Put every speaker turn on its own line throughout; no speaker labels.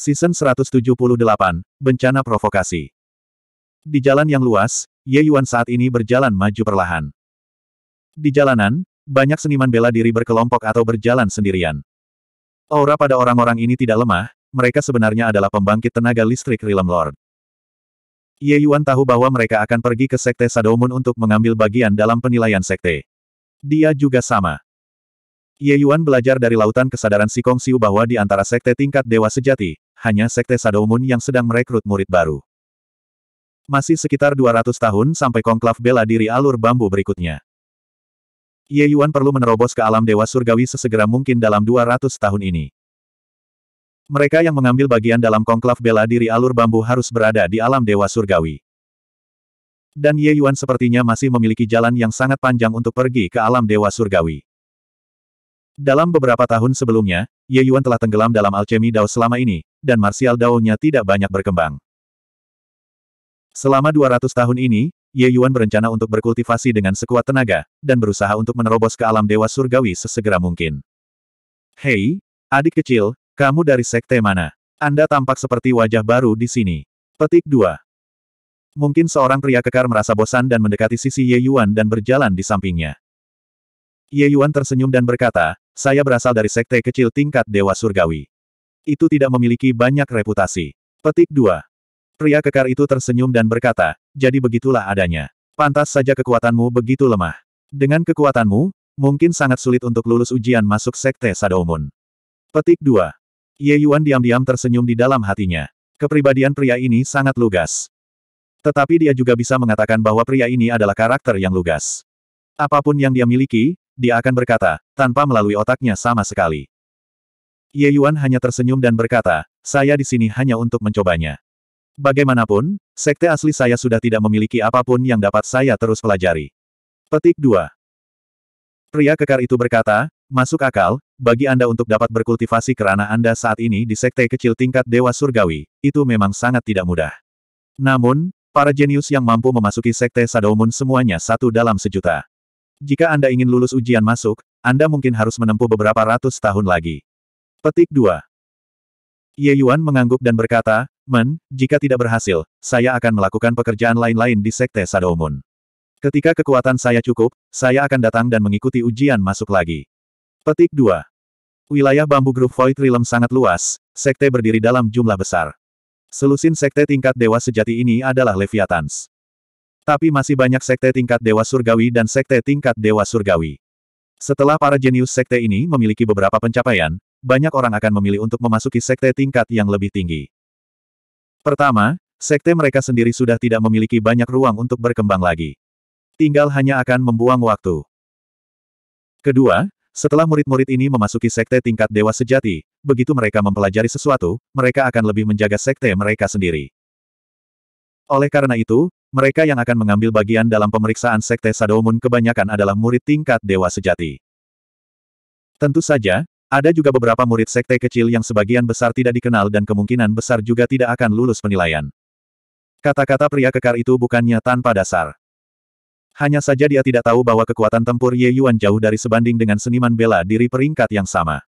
Season 178, Bencana Provokasi. Di jalan yang luas, Ye Yuan saat ini berjalan maju perlahan. Di jalanan, banyak seniman bela diri berkelompok atau berjalan sendirian. Aura pada orang-orang ini tidak lemah, mereka sebenarnya adalah pembangkit tenaga listrik Realm Lord. Ye Yuan tahu bahwa mereka akan pergi ke Sekte Sadomun untuk mengambil bagian dalam penilaian Sekte. Dia juga sama. Ye Yuan belajar dari lautan kesadaran Sikong Kong Siu bahwa di antara sekte tingkat dewa sejati, hanya Sekte Sadoumun yang sedang merekrut murid baru. Masih sekitar 200 tahun sampai konklav bela diri alur bambu berikutnya. Ye Yuan perlu menerobos ke alam dewa surgawi sesegera mungkin dalam 200 tahun ini. Mereka yang mengambil bagian dalam konklav bela diri alur bambu harus berada di alam dewa surgawi. Dan Ye Yuan sepertinya masih memiliki jalan yang sangat panjang untuk pergi ke alam dewa surgawi. Dalam beberapa tahun sebelumnya, Ye Yuan telah tenggelam dalam alchemy Dao selama ini, dan martial Dao-nya tidak banyak berkembang. Selama 200 tahun ini, Ye Yuan berencana untuk berkultivasi dengan sekuat tenaga, dan berusaha untuk menerobos ke alam dewa surgawi sesegera mungkin. Hei, adik kecil, kamu dari sekte mana? Anda tampak seperti wajah baru di sini. Petik 2. Mungkin seorang pria kekar merasa bosan dan mendekati sisi Ye Yuan dan berjalan di sampingnya. Ye Yuan tersenyum dan berkata, saya berasal dari sekte kecil tingkat Dewa Surgawi. Itu tidak memiliki banyak reputasi. Petik 2. Pria kekar itu tersenyum dan berkata, jadi begitulah adanya. Pantas saja kekuatanmu begitu lemah. Dengan kekuatanmu, mungkin sangat sulit untuk lulus ujian masuk sekte Sadoumun. Petik 2. Ye Yuan diam-diam tersenyum di dalam hatinya. Kepribadian pria ini sangat lugas. Tetapi dia juga bisa mengatakan bahwa pria ini adalah karakter yang lugas. Apapun yang dia miliki, dia akan berkata, tanpa melalui otaknya sama sekali. Ye Yuan hanya tersenyum dan berkata, saya di sini hanya untuk mencobanya. Bagaimanapun, sekte asli saya sudah tidak memiliki apapun yang dapat saya terus pelajari. Petik 2. Pria kekar itu berkata, masuk akal, bagi Anda untuk dapat berkultivasi kerana Anda saat ini di sekte kecil tingkat Dewa Surgawi, itu memang sangat tidak mudah. Namun, para jenius yang mampu memasuki sekte Sadomun semuanya satu dalam sejuta. Jika Anda ingin lulus ujian masuk, Anda mungkin harus menempuh beberapa ratus tahun lagi. Petik 2. Ye Yuan mengangguk dan berkata, Men, jika tidak berhasil, saya akan melakukan pekerjaan lain-lain di Sekte Sadomun. Ketika kekuatan saya cukup, saya akan datang dan mengikuti ujian masuk lagi. Petik 2. Wilayah bambu Groove Void Realm sangat luas, sekte berdiri dalam jumlah besar. Selusin sekte tingkat dewa sejati ini adalah Leviathans. Tapi masih banyak sekte tingkat Dewa Surgawi dan sekte tingkat Dewa Surgawi. Setelah para jenius sekte ini memiliki beberapa pencapaian, banyak orang akan memilih untuk memasuki sekte tingkat yang lebih tinggi. Pertama, sekte mereka sendiri sudah tidak memiliki banyak ruang untuk berkembang lagi. Tinggal hanya akan membuang waktu. Kedua, setelah murid-murid ini memasuki sekte tingkat dewa sejati, begitu mereka mempelajari sesuatu, mereka akan lebih menjaga sekte mereka sendiri. Oleh karena itu, mereka yang akan mengambil bagian dalam pemeriksaan Sekte Sadomun kebanyakan adalah murid tingkat dewa sejati. Tentu saja, ada juga beberapa murid sekte kecil yang sebagian besar tidak dikenal dan kemungkinan besar juga tidak akan lulus penilaian. Kata-kata pria kekar itu bukannya tanpa dasar. Hanya saja dia tidak tahu bahwa kekuatan tempur Ye Yuan jauh dari sebanding dengan seniman bela diri peringkat yang sama.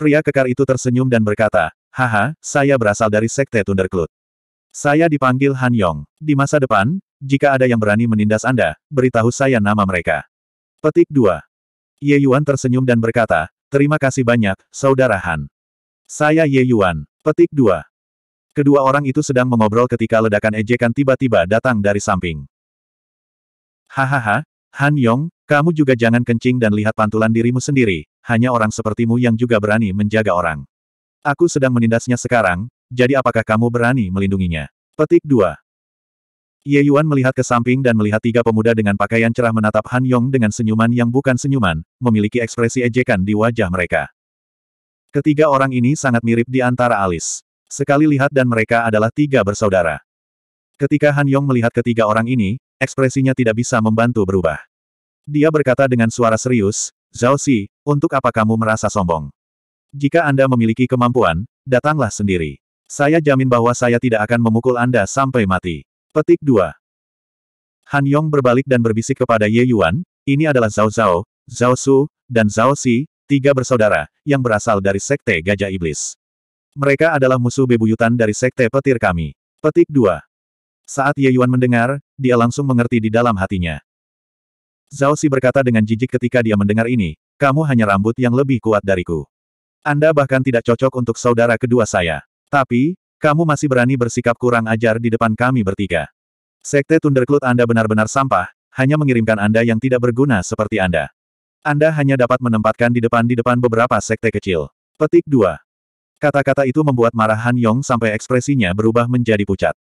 Pria kekar itu tersenyum dan berkata, Haha, saya berasal dari Sekte Tunderklut. Saya dipanggil Han Yong. Di masa depan, jika ada yang berani menindas Anda, beritahu saya nama mereka. Petik 2. Ye Yuan tersenyum dan berkata, terima kasih banyak, Saudara Han. Saya Ye Yuan. Petik 2. Kedua orang itu sedang mengobrol ketika ledakan ejekan tiba-tiba datang dari samping. Hahaha, Han Yong, kamu juga jangan kencing dan lihat pantulan dirimu sendiri, hanya orang sepertimu yang juga berani menjaga orang. Aku sedang menindasnya sekarang, jadi apakah kamu berani melindunginya? Petik 2. Ye Yuan melihat ke samping dan melihat tiga pemuda dengan pakaian cerah menatap Han Yong dengan senyuman yang bukan senyuman, memiliki ekspresi ejekan di wajah mereka. Ketiga orang ini sangat mirip di antara alis. Sekali lihat dan mereka adalah tiga bersaudara. Ketika Han Yong melihat ketiga orang ini, ekspresinya tidak bisa membantu berubah. Dia berkata dengan suara serius, Zhao Xi, untuk apa kamu merasa sombong? Jika Anda memiliki kemampuan, datanglah sendiri. Saya jamin bahwa saya tidak akan memukul Anda sampai mati. Petik 2. Han Yong berbalik dan berbisik kepada Ye Yuan, ini adalah Zhao Zhao, Zhao Su, dan Zhao Si, tiga bersaudara, yang berasal dari Sekte Gajah Iblis. Mereka adalah musuh bebuyutan dari Sekte Petir kami. Petik 2. Saat Ye Yuan mendengar, dia langsung mengerti di dalam hatinya. Zhao Si berkata dengan jijik ketika dia mendengar ini, kamu hanya rambut yang lebih kuat dariku. Anda bahkan tidak cocok untuk saudara kedua saya. Tapi, kamu masih berani bersikap kurang ajar di depan kami bertiga. Sekte Thundercloud Anda benar-benar sampah, hanya mengirimkan Anda yang tidak berguna seperti Anda. Anda hanya dapat menempatkan di depan-di depan beberapa sekte kecil. Petik 2. Kata-kata itu membuat marah Han Yong sampai ekspresinya berubah menjadi pucat.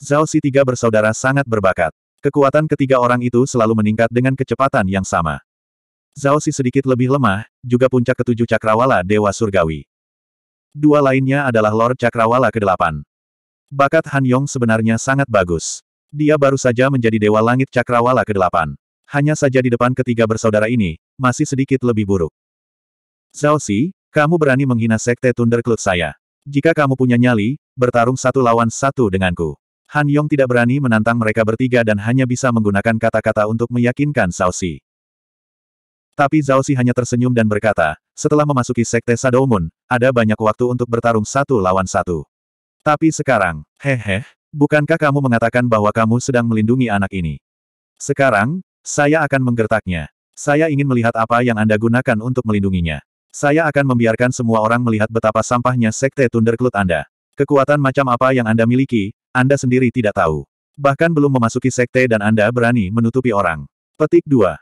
Zhao Si tiga bersaudara sangat berbakat. Kekuatan ketiga orang itu selalu meningkat dengan kecepatan yang sama. Zhao Si sedikit lebih lemah, juga puncak ketujuh cakrawala Dewa Surgawi dua lainnya adalah Lord Cakrawala ke-8. Bakat Han Yong sebenarnya sangat bagus. Dia baru saja menjadi Dewa Langit Cakrawala ke-8. Hanya saja di depan ketiga bersaudara ini, masih sedikit lebih buruk. Zhao Xi, kamu berani menghina Sekte Thunderclut saya. Jika kamu punya nyali, bertarung satu lawan satu denganku. Han Yong tidak berani menantang mereka bertiga dan hanya bisa menggunakan kata-kata untuk meyakinkan Zhao Xi. Tapi Zhao Xi hanya tersenyum dan berkata, setelah memasuki Sekte Shadow ada banyak waktu untuk bertarung satu lawan satu. Tapi sekarang, hehe, bukankah kamu mengatakan bahwa kamu sedang melindungi anak ini? Sekarang, saya akan menggertaknya. Saya ingin melihat apa yang Anda gunakan untuk melindunginya. Saya akan membiarkan semua orang melihat betapa sampahnya Sekte Thunderclut Anda. Kekuatan macam apa yang Anda miliki, Anda sendiri tidak tahu. Bahkan belum memasuki Sekte dan Anda berani menutupi orang. Petik 2.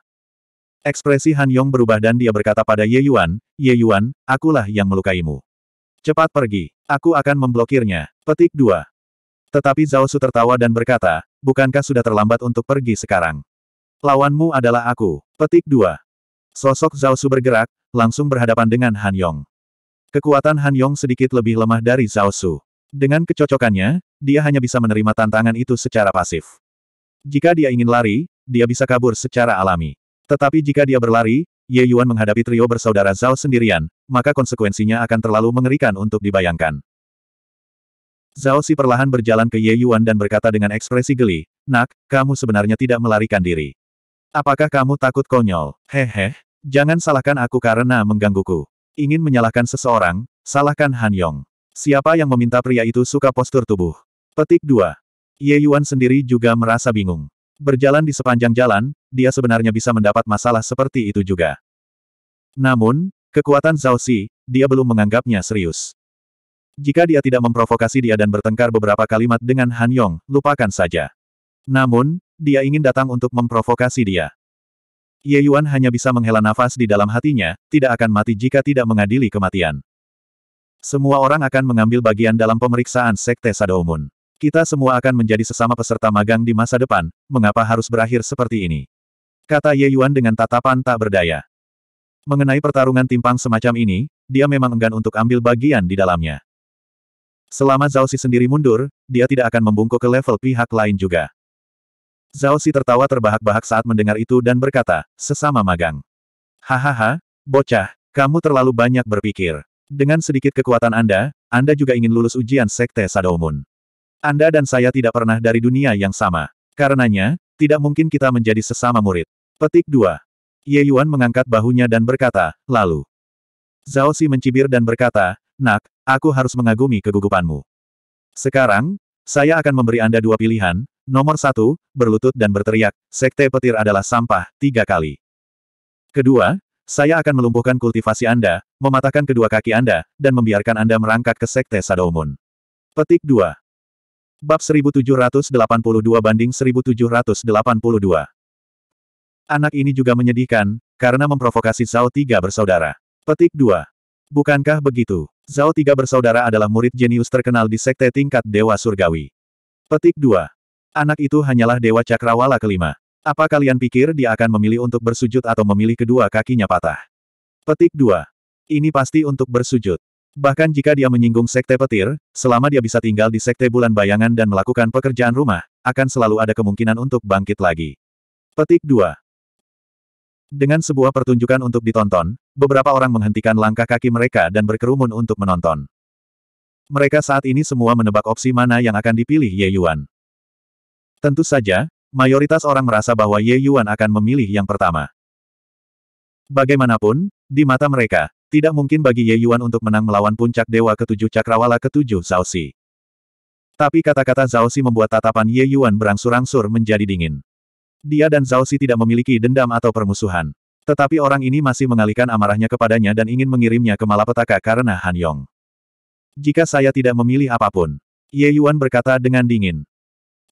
Ekspresi Han Yong berubah dan dia berkata pada Ye Yuan, Ye Yuan, akulah yang melukaimu. Cepat pergi. Aku akan memblokirnya. Petik 2. Tetapi Zhao Su tertawa dan berkata, bukankah sudah terlambat untuk pergi sekarang? Lawanmu adalah aku. Petik 2. Sosok Zhao Su bergerak, langsung berhadapan dengan Han Yong. Kekuatan Han Yong sedikit lebih lemah dari Zhao Su. Dengan kecocokannya, dia hanya bisa menerima tantangan itu secara pasif. Jika dia ingin lari, dia bisa kabur secara alami. Tetapi jika dia berlari, Ye Yuan menghadapi trio bersaudara Zhao sendirian, maka konsekuensinya akan terlalu mengerikan untuk dibayangkan. Zhao Si perlahan berjalan ke Ye Yuan dan berkata dengan ekspresi geli, Nak, kamu sebenarnya tidak melarikan diri. Apakah kamu takut konyol? Hehe, jangan salahkan aku karena menggangguku. Ingin menyalahkan seseorang, salahkan Han Yong. Siapa yang meminta pria itu suka postur tubuh? Petik 2. Ye Yuan sendiri juga merasa bingung. Berjalan di sepanjang jalan, dia sebenarnya bisa mendapat masalah seperti itu juga. Namun, kekuatan Zhao Xi, dia belum menganggapnya serius. Jika dia tidak memprovokasi dia dan bertengkar beberapa kalimat dengan Han Yong, lupakan saja. Namun, dia ingin datang untuk memprovokasi dia. Ye Yuan hanya bisa menghela nafas di dalam hatinya, tidak akan mati jika tidak mengadili kematian. Semua orang akan mengambil bagian dalam pemeriksaan Sekte Sadoumun. Kita semua akan menjadi sesama peserta magang di masa depan, mengapa harus berakhir seperti ini? Kata Ye Yuan dengan tatapan tak berdaya. Mengenai pertarungan timpang semacam ini, dia memang enggan untuk ambil bagian di dalamnya. Selama Zhao Xi sendiri mundur, dia tidak akan membungkuk ke level pihak lain juga. Zhao Xi tertawa terbahak-bahak saat mendengar itu dan berkata, sesama magang. Hahaha, bocah, kamu terlalu banyak berpikir. Dengan sedikit kekuatan Anda, Anda juga ingin lulus ujian Sekte Sadoumun. Anda dan saya tidak pernah dari dunia yang sama. Karenanya, tidak mungkin kita menjadi sesama murid. Petik 2. Ye Yuan mengangkat bahunya dan berkata, lalu. Zhao Xi mencibir dan berkata, nak, aku harus mengagumi kegugupanmu. Sekarang, saya akan memberi Anda dua pilihan, nomor satu, berlutut dan berteriak, sekte petir adalah sampah, tiga kali. Kedua, saya akan melumpuhkan kultivasi Anda, mematahkan kedua kaki Anda, dan membiarkan Anda merangkak ke sekte Sadoumun. Petik 2. Bab 1782 banding 1782 Anak ini juga menyedihkan, karena memprovokasi Zhao Tiga bersaudara. Petik 2. Bukankah begitu? Zhao Tiga bersaudara adalah murid jenius terkenal di sekte tingkat Dewa Surgawi. Petik 2. Anak itu hanyalah Dewa Cakrawala kelima. Apa kalian pikir dia akan memilih untuk bersujud atau memilih kedua kakinya patah? Petik 2. Ini pasti untuk bersujud. Bahkan jika dia menyinggung sekte petir, selama dia bisa tinggal di sekte bulan bayangan dan melakukan pekerjaan rumah, akan selalu ada kemungkinan untuk bangkit lagi. Petik 2. Dengan sebuah pertunjukan untuk ditonton, beberapa orang menghentikan langkah kaki mereka dan berkerumun untuk menonton. Mereka saat ini semua menebak opsi mana yang akan dipilih Ye Yuan. Tentu saja, mayoritas orang merasa bahwa Ye Yuan akan memilih yang pertama. Bagaimanapun, di mata mereka, tidak mungkin bagi Ye Yuan untuk menang melawan puncak Dewa Ketujuh Cakrawala Ketujuh Zhaoxi. Tapi kata-kata Zhaoxi membuat tatapan Ye Yuan berangsur-angsur menjadi dingin. Dia dan Zhao Si tidak memiliki dendam atau permusuhan. Tetapi orang ini masih mengalihkan amarahnya kepadanya dan ingin mengirimnya ke malapetaka karena Han Yong. Jika saya tidak memilih apapun. Ye Yuan berkata dengan dingin.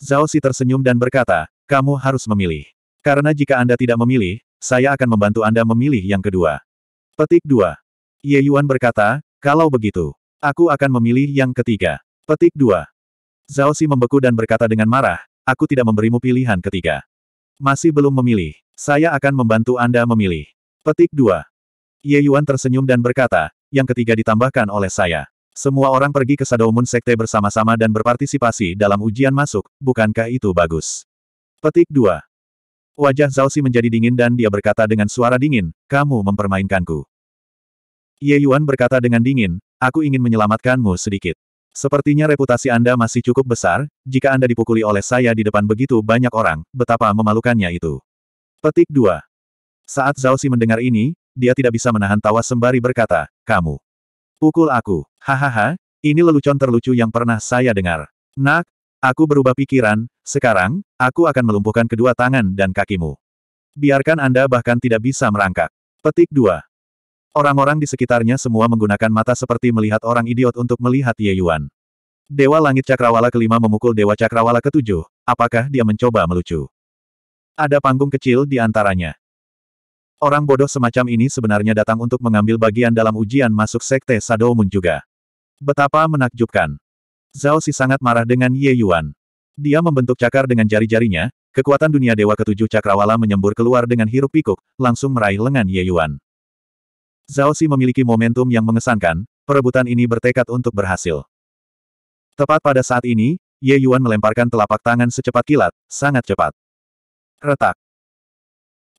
Zhao Si tersenyum dan berkata, kamu harus memilih. Karena jika Anda tidak memilih, saya akan membantu Anda memilih yang kedua. Petik 2. Ye Yuan berkata, kalau begitu, aku akan memilih yang ketiga. Petik 2. Si membeku dan berkata dengan marah, aku tidak memberimu pilihan ketiga. Masih belum memilih. Saya akan membantu Anda memilih. Petik 2. Ye Yuan tersenyum dan berkata, yang ketiga ditambahkan oleh saya. Semua orang pergi ke Shadow Sekte bersama-sama dan berpartisipasi dalam ujian masuk, bukankah itu bagus? Petik 2. Wajah Zhao Xi menjadi dingin dan dia berkata dengan suara dingin, kamu mempermainkanku. Ye Yuan berkata dengan dingin, aku ingin menyelamatkanmu sedikit. Sepertinya reputasi Anda masih cukup besar, jika Anda dipukuli oleh saya di depan begitu banyak orang, betapa memalukannya itu. Petik 2. Saat Zhao Xi mendengar ini, dia tidak bisa menahan tawa sembari berkata, kamu. Pukul aku. Hahaha, ini lelucon terlucu yang pernah saya dengar. Nak, aku berubah pikiran, sekarang, aku akan melumpuhkan kedua tangan dan kakimu. Biarkan Anda bahkan tidak bisa merangkak. Petik 2. Orang-orang di sekitarnya semua menggunakan mata seperti melihat orang idiot untuk melihat Ye Yuan. Dewa Langit Cakrawala kelima memukul Dewa Cakrawala ketujuh, apakah dia mencoba melucu? Ada panggung kecil di antaranya. Orang bodoh semacam ini sebenarnya datang untuk mengambil bagian dalam ujian masuk Sekte Sadoumun juga. Betapa menakjubkan. Zhao Si sangat marah dengan Ye Yuan. Dia membentuk cakar dengan jari-jarinya, kekuatan dunia Dewa Ketujuh Cakrawala menyembur keluar dengan hirup pikuk, langsung meraih lengan Ye Yuan. Xi memiliki momentum yang mengesankan, perebutan ini bertekad untuk berhasil. Tepat pada saat ini, Ye Yuan melemparkan telapak tangan secepat kilat, sangat cepat. Retak.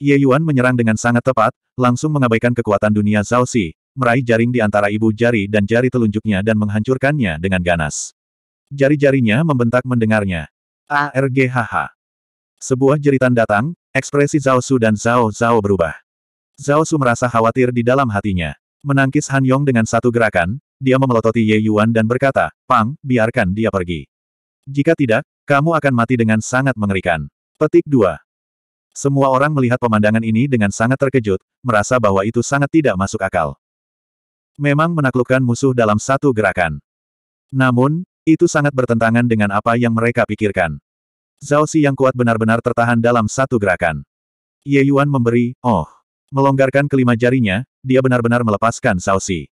Ye Yuan menyerang dengan sangat tepat, langsung mengabaikan kekuatan dunia Zhao Xi, meraih jaring di antara ibu jari dan jari telunjuknya dan menghancurkannya dengan ganas. Jari-jarinya membentak mendengarnya. ARGHH. Sebuah jeritan datang, ekspresi Zhao Su dan Zhao Zhao berubah. Zhao Su merasa khawatir di dalam hatinya. Menangkis Han Yong dengan satu gerakan, dia memelototi Ye Yuan dan berkata, Pang, biarkan dia pergi. Jika tidak, kamu akan mati dengan sangat mengerikan. Petik 2. Semua orang melihat pemandangan ini dengan sangat terkejut, merasa bahwa itu sangat tidak masuk akal. Memang menaklukkan musuh dalam satu gerakan. Namun, itu sangat bertentangan dengan apa yang mereka pikirkan. Zhao Si yang kuat benar-benar tertahan dalam satu gerakan. Ye Yuan memberi, oh. Melonggarkan kelima jarinya, dia benar-benar melepaskan Xi.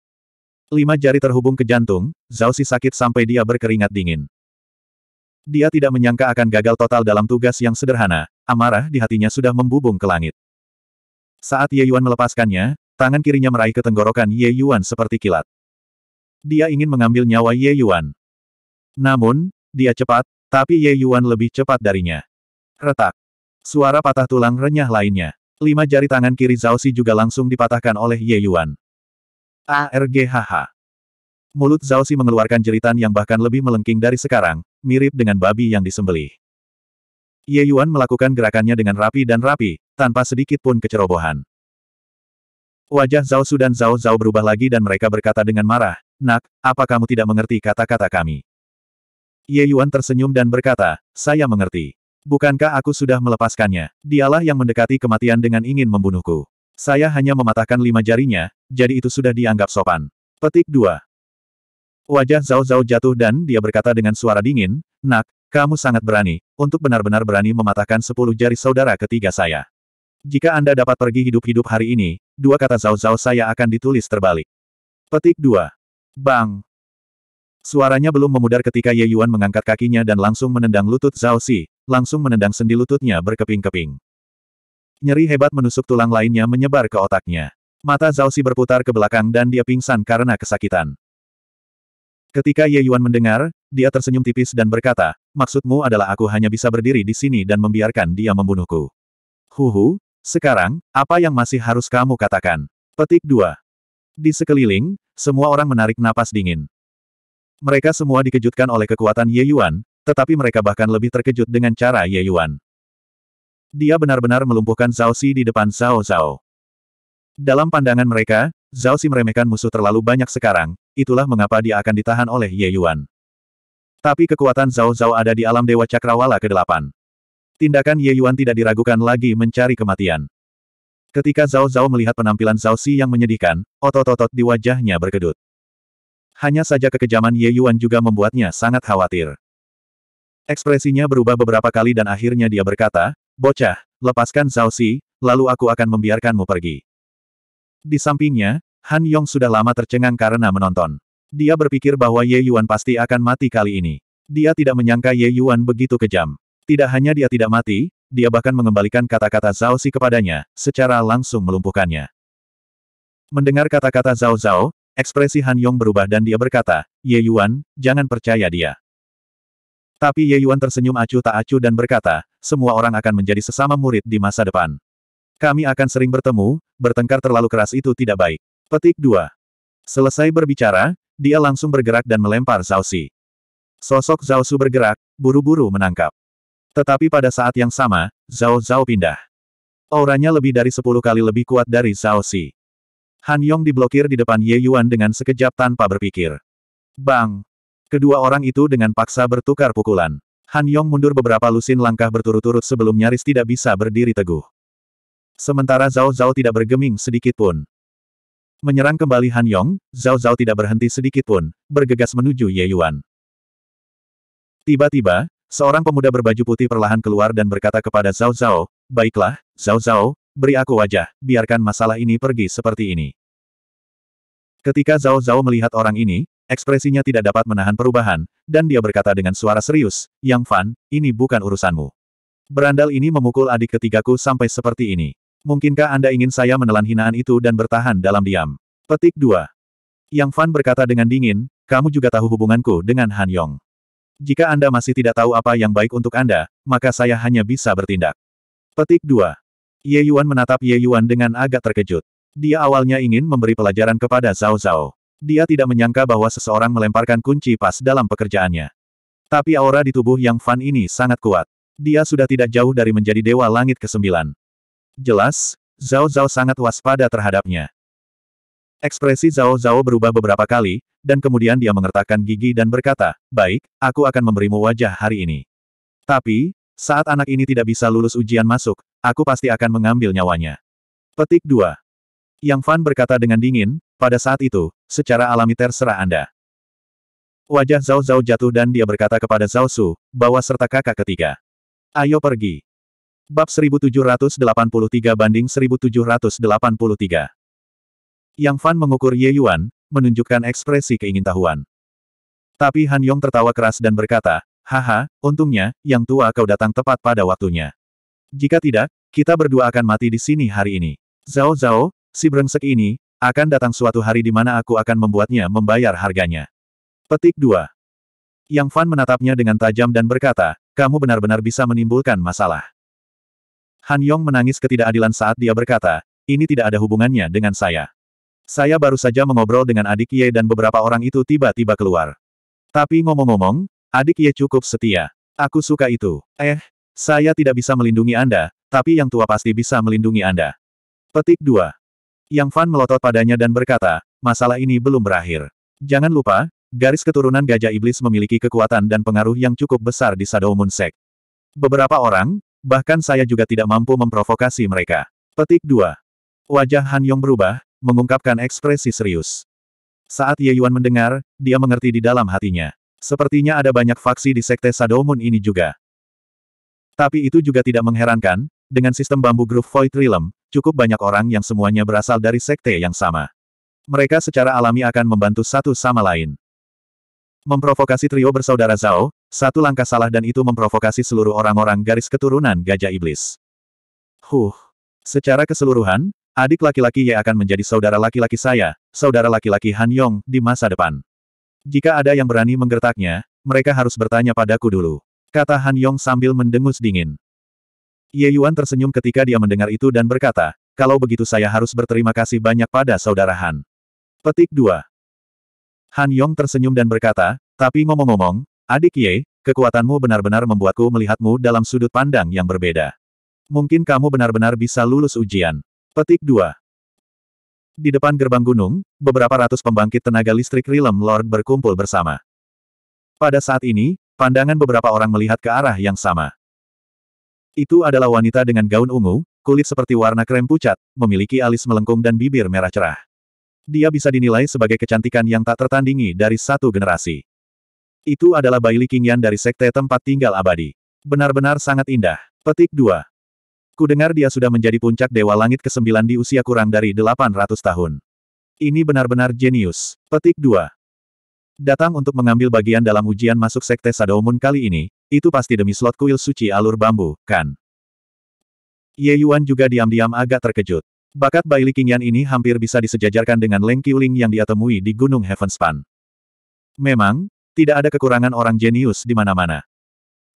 Lima jari terhubung ke jantung, Xi sakit sampai dia berkeringat dingin. Dia tidak menyangka akan gagal total dalam tugas yang sederhana, amarah di hatinya sudah membubung ke langit. Saat Ye Yuan melepaskannya, tangan kirinya meraih ke tenggorokan Ye Yuan seperti kilat. Dia ingin mengambil nyawa Ye Yuan. Namun, dia cepat, tapi Ye Yuan lebih cepat darinya. Retak. Suara patah tulang renyah lainnya. Lima jari tangan kiri Zhao Xi juga langsung dipatahkan oleh Ye Yuan. ARGHH. Mulut Zhao Xi mengeluarkan jeritan yang bahkan lebih melengking dari sekarang, mirip dengan babi yang disembelih. Ye Yuan melakukan gerakannya dengan rapi dan rapi, tanpa sedikit pun kecerobohan. Wajah Zhao Su dan Zhao Zhao berubah lagi dan mereka berkata dengan marah, Nak, apa kamu tidak mengerti kata-kata kami? Ye Yuan tersenyum dan berkata, saya mengerti. Bukankah aku sudah melepaskannya? Dialah yang mendekati kematian dengan ingin membunuhku. Saya hanya mematahkan lima jarinya, jadi itu sudah dianggap sopan. Petik 2. Wajah Zhao Zhao jatuh dan dia berkata dengan suara dingin, Nak, kamu sangat berani, untuk benar-benar berani mematahkan sepuluh jari saudara ketiga saya. Jika Anda dapat pergi hidup-hidup hari ini, dua kata Zhao Zhao saya akan ditulis terbalik. Petik 2. Bang! Suaranya belum memudar ketika Ye Yuan mengangkat kakinya dan langsung menendang lutut Zhao Si langsung menendang sendi lututnya berkeping-keping. Nyeri hebat menusuk tulang lainnya menyebar ke otaknya. Mata Zhao Xi berputar ke belakang dan dia pingsan karena kesakitan. Ketika Ye Yuan mendengar, dia tersenyum tipis dan berkata, maksudmu adalah aku hanya bisa berdiri di sini dan membiarkan dia membunuhku. Huhu, sekarang, apa yang masih harus kamu katakan? Petik 2. Di sekeliling, semua orang menarik napas dingin. Mereka semua dikejutkan oleh kekuatan Ye Yuan, tetapi mereka bahkan lebih terkejut dengan cara Ye Yuan. Dia benar-benar melumpuhkan Zhao Xi di depan Zhao Zhao. Dalam pandangan mereka, Zhao Xi meremehkan musuh terlalu banyak sekarang, itulah mengapa dia akan ditahan oleh Ye Yuan. Tapi kekuatan Zhao Zhao ada di alam Dewa Cakrawala ke-8. Tindakan Ye Yuan tidak diragukan lagi mencari kematian. Ketika Zhao Zhao melihat penampilan Zhao Xi yang menyedihkan, otot-otot di wajahnya berkedut. Hanya saja kekejaman Ye Yuan juga membuatnya sangat khawatir. Ekspresinya berubah beberapa kali dan akhirnya dia berkata, Bocah, lepaskan Zhao Xi, lalu aku akan membiarkanmu pergi. Di sampingnya, Han Yong sudah lama tercengang karena menonton. Dia berpikir bahwa Ye Yuan pasti akan mati kali ini. Dia tidak menyangka Ye Yuan begitu kejam. Tidak hanya dia tidak mati, dia bahkan mengembalikan kata-kata Zhao Xi kepadanya, secara langsung melumpuhkannya. Mendengar kata-kata Zhao Zhao, ekspresi Han Yong berubah dan dia berkata, Ye Yuan, jangan percaya dia. Tapi Ye Yuan tersenyum acuh tak acuh dan berkata, semua orang akan menjadi sesama murid di masa depan. Kami akan sering bertemu, bertengkar terlalu keras itu tidak baik. Petik 2. Selesai berbicara, dia langsung bergerak dan melempar Zhao Xi. Sosok Zhao Su bergerak, buru-buru menangkap. Tetapi pada saat yang sama, Zhao Zhao pindah. Auranya lebih dari sepuluh kali lebih kuat dari Zhao Xi. Han Yong diblokir di depan Ye Yuan dengan sekejap tanpa berpikir. Bang! Kedua orang itu dengan paksa bertukar pukulan. Han Yong mundur beberapa lusin langkah berturut-turut sebelum nyaris tidak bisa berdiri teguh. Sementara Zhao Zhao tidak bergeming sedikit pun. Menyerang kembali Han Yong, Zhao Zhao tidak berhenti sedikit pun, bergegas menuju Ye Yuan. Tiba-tiba, seorang pemuda berbaju putih perlahan keluar dan berkata kepada Zhao Zhao, Baiklah, Zhao Zhao, beri aku wajah, biarkan masalah ini pergi seperti ini. Ketika Zhao Zhao melihat orang ini, Ekspresinya tidak dapat menahan perubahan, dan dia berkata dengan suara serius, Yang Fan, ini bukan urusanmu. Berandal ini memukul adik ketigaku sampai seperti ini. Mungkinkah Anda ingin saya menelan hinaan itu dan bertahan dalam diam? Petik 2. Yang Fan berkata dengan dingin, kamu juga tahu hubunganku dengan Han Yong. Jika Anda masih tidak tahu apa yang baik untuk Anda, maka saya hanya bisa bertindak. Petik 2. Ye Yuan menatap Ye Yuan dengan agak terkejut. Dia awalnya ingin memberi pelajaran kepada Zhao Zhao. Dia tidak menyangka bahwa seseorang melemparkan kunci pas dalam pekerjaannya. Tapi aura di tubuh yang Fan ini sangat kuat. Dia sudah tidak jauh dari menjadi Dewa Langit ke-9. Jelas, Zhao Zhao sangat waspada terhadapnya. Ekspresi Zhao Zhao berubah beberapa kali, dan kemudian dia mengertakkan gigi dan berkata, Baik, aku akan memberimu wajah hari ini. Tapi, saat anak ini tidak bisa lulus ujian masuk, aku pasti akan mengambil nyawanya. Petik 2. Yang Fan berkata dengan dingin, pada saat itu, secara alami terserah Anda. Wajah Zhao Zhao jatuh dan dia berkata kepada Zhao Su, bawa serta kakak ketiga. Ayo pergi. Bab 1783 banding 1783. Yang Fan mengukur Ye Yuan, menunjukkan ekspresi keingintahuan. Tapi Han Yong tertawa keras dan berkata, Haha, untungnya, yang tua kau datang tepat pada waktunya. Jika tidak, kita berdua akan mati di sini hari ini. Zhao Zhao, si brengsek ini, akan datang suatu hari di mana aku akan membuatnya membayar harganya. Petik 2. Yang Fan menatapnya dengan tajam dan berkata, kamu benar-benar bisa menimbulkan masalah. Han Yong menangis ketidakadilan saat dia berkata, ini tidak ada hubungannya dengan saya. Saya baru saja mengobrol dengan adik Ye dan beberapa orang itu tiba-tiba keluar. Tapi ngomong-ngomong, adik Ye cukup setia. Aku suka itu. Eh, saya tidak bisa melindungi Anda, tapi yang tua pasti bisa melindungi Anda. Petik 2. Yang Fan melotot padanya dan berkata, masalah ini belum berakhir. Jangan lupa, garis keturunan Gajah Iblis memiliki kekuatan dan pengaruh yang cukup besar di Shadow Moon Sek. Beberapa orang, bahkan saya juga tidak mampu memprovokasi mereka. Petik 2. Wajah Han Yong berubah, mengungkapkan ekspresi serius. Saat Ye Yuan mendengar, dia mengerti di dalam hatinya. Sepertinya ada banyak faksi di Sekte Shadow ini juga. Tapi itu juga tidak mengherankan, dengan sistem bambu groove Void Realm, cukup banyak orang yang semuanya berasal dari sekte yang sama. Mereka secara alami akan membantu satu sama lain. Memprovokasi trio bersaudara Zhao, satu langkah salah dan itu memprovokasi seluruh orang-orang garis keturunan Gajah Iblis. Huh. Secara keseluruhan, adik laki-laki Ye akan menjadi saudara laki-laki saya, saudara laki-laki Han Yong, di masa depan. Jika ada yang berani menggertaknya, mereka harus bertanya padaku dulu. Kata Han Yong sambil mendengus dingin. Ye Yuan tersenyum ketika dia mendengar itu dan berkata, kalau begitu saya harus berterima kasih banyak pada saudara Han. Petik 2. Han Yong tersenyum dan berkata, tapi ngomong-ngomong, adik Ye, kekuatanmu benar-benar membuatku melihatmu dalam sudut pandang yang berbeda. Mungkin kamu benar-benar bisa lulus ujian. Petik 2. Di depan gerbang gunung, beberapa ratus pembangkit tenaga listrik rilem Lord berkumpul bersama. Pada saat ini, pandangan beberapa orang melihat ke arah yang sama. Itu adalah wanita dengan gaun ungu, kulit seperti warna krem pucat, memiliki alis melengkung dan bibir merah cerah. Dia bisa dinilai sebagai kecantikan yang tak tertandingi dari satu generasi. Itu adalah Baili Qingyan dari Sekte Tempat Tinggal Abadi. Benar-benar sangat indah. Petik 2. Kudengar dia sudah menjadi puncak Dewa Langit ke-9 di usia kurang dari 800 tahun. Ini benar-benar jenius. Petik 2. Datang untuk mengambil bagian dalam ujian masuk Sekte Sadoumun kali ini, itu pasti demi slot kuil suci alur bambu, kan? Ye Yuan juga diam-diam agak terkejut. Bakat Bai Li Yan ini hampir bisa disejajarkan dengan Leng Qiuling yang dia temui di Gunung Heavenspan. Memang, tidak ada kekurangan orang jenius di mana-mana.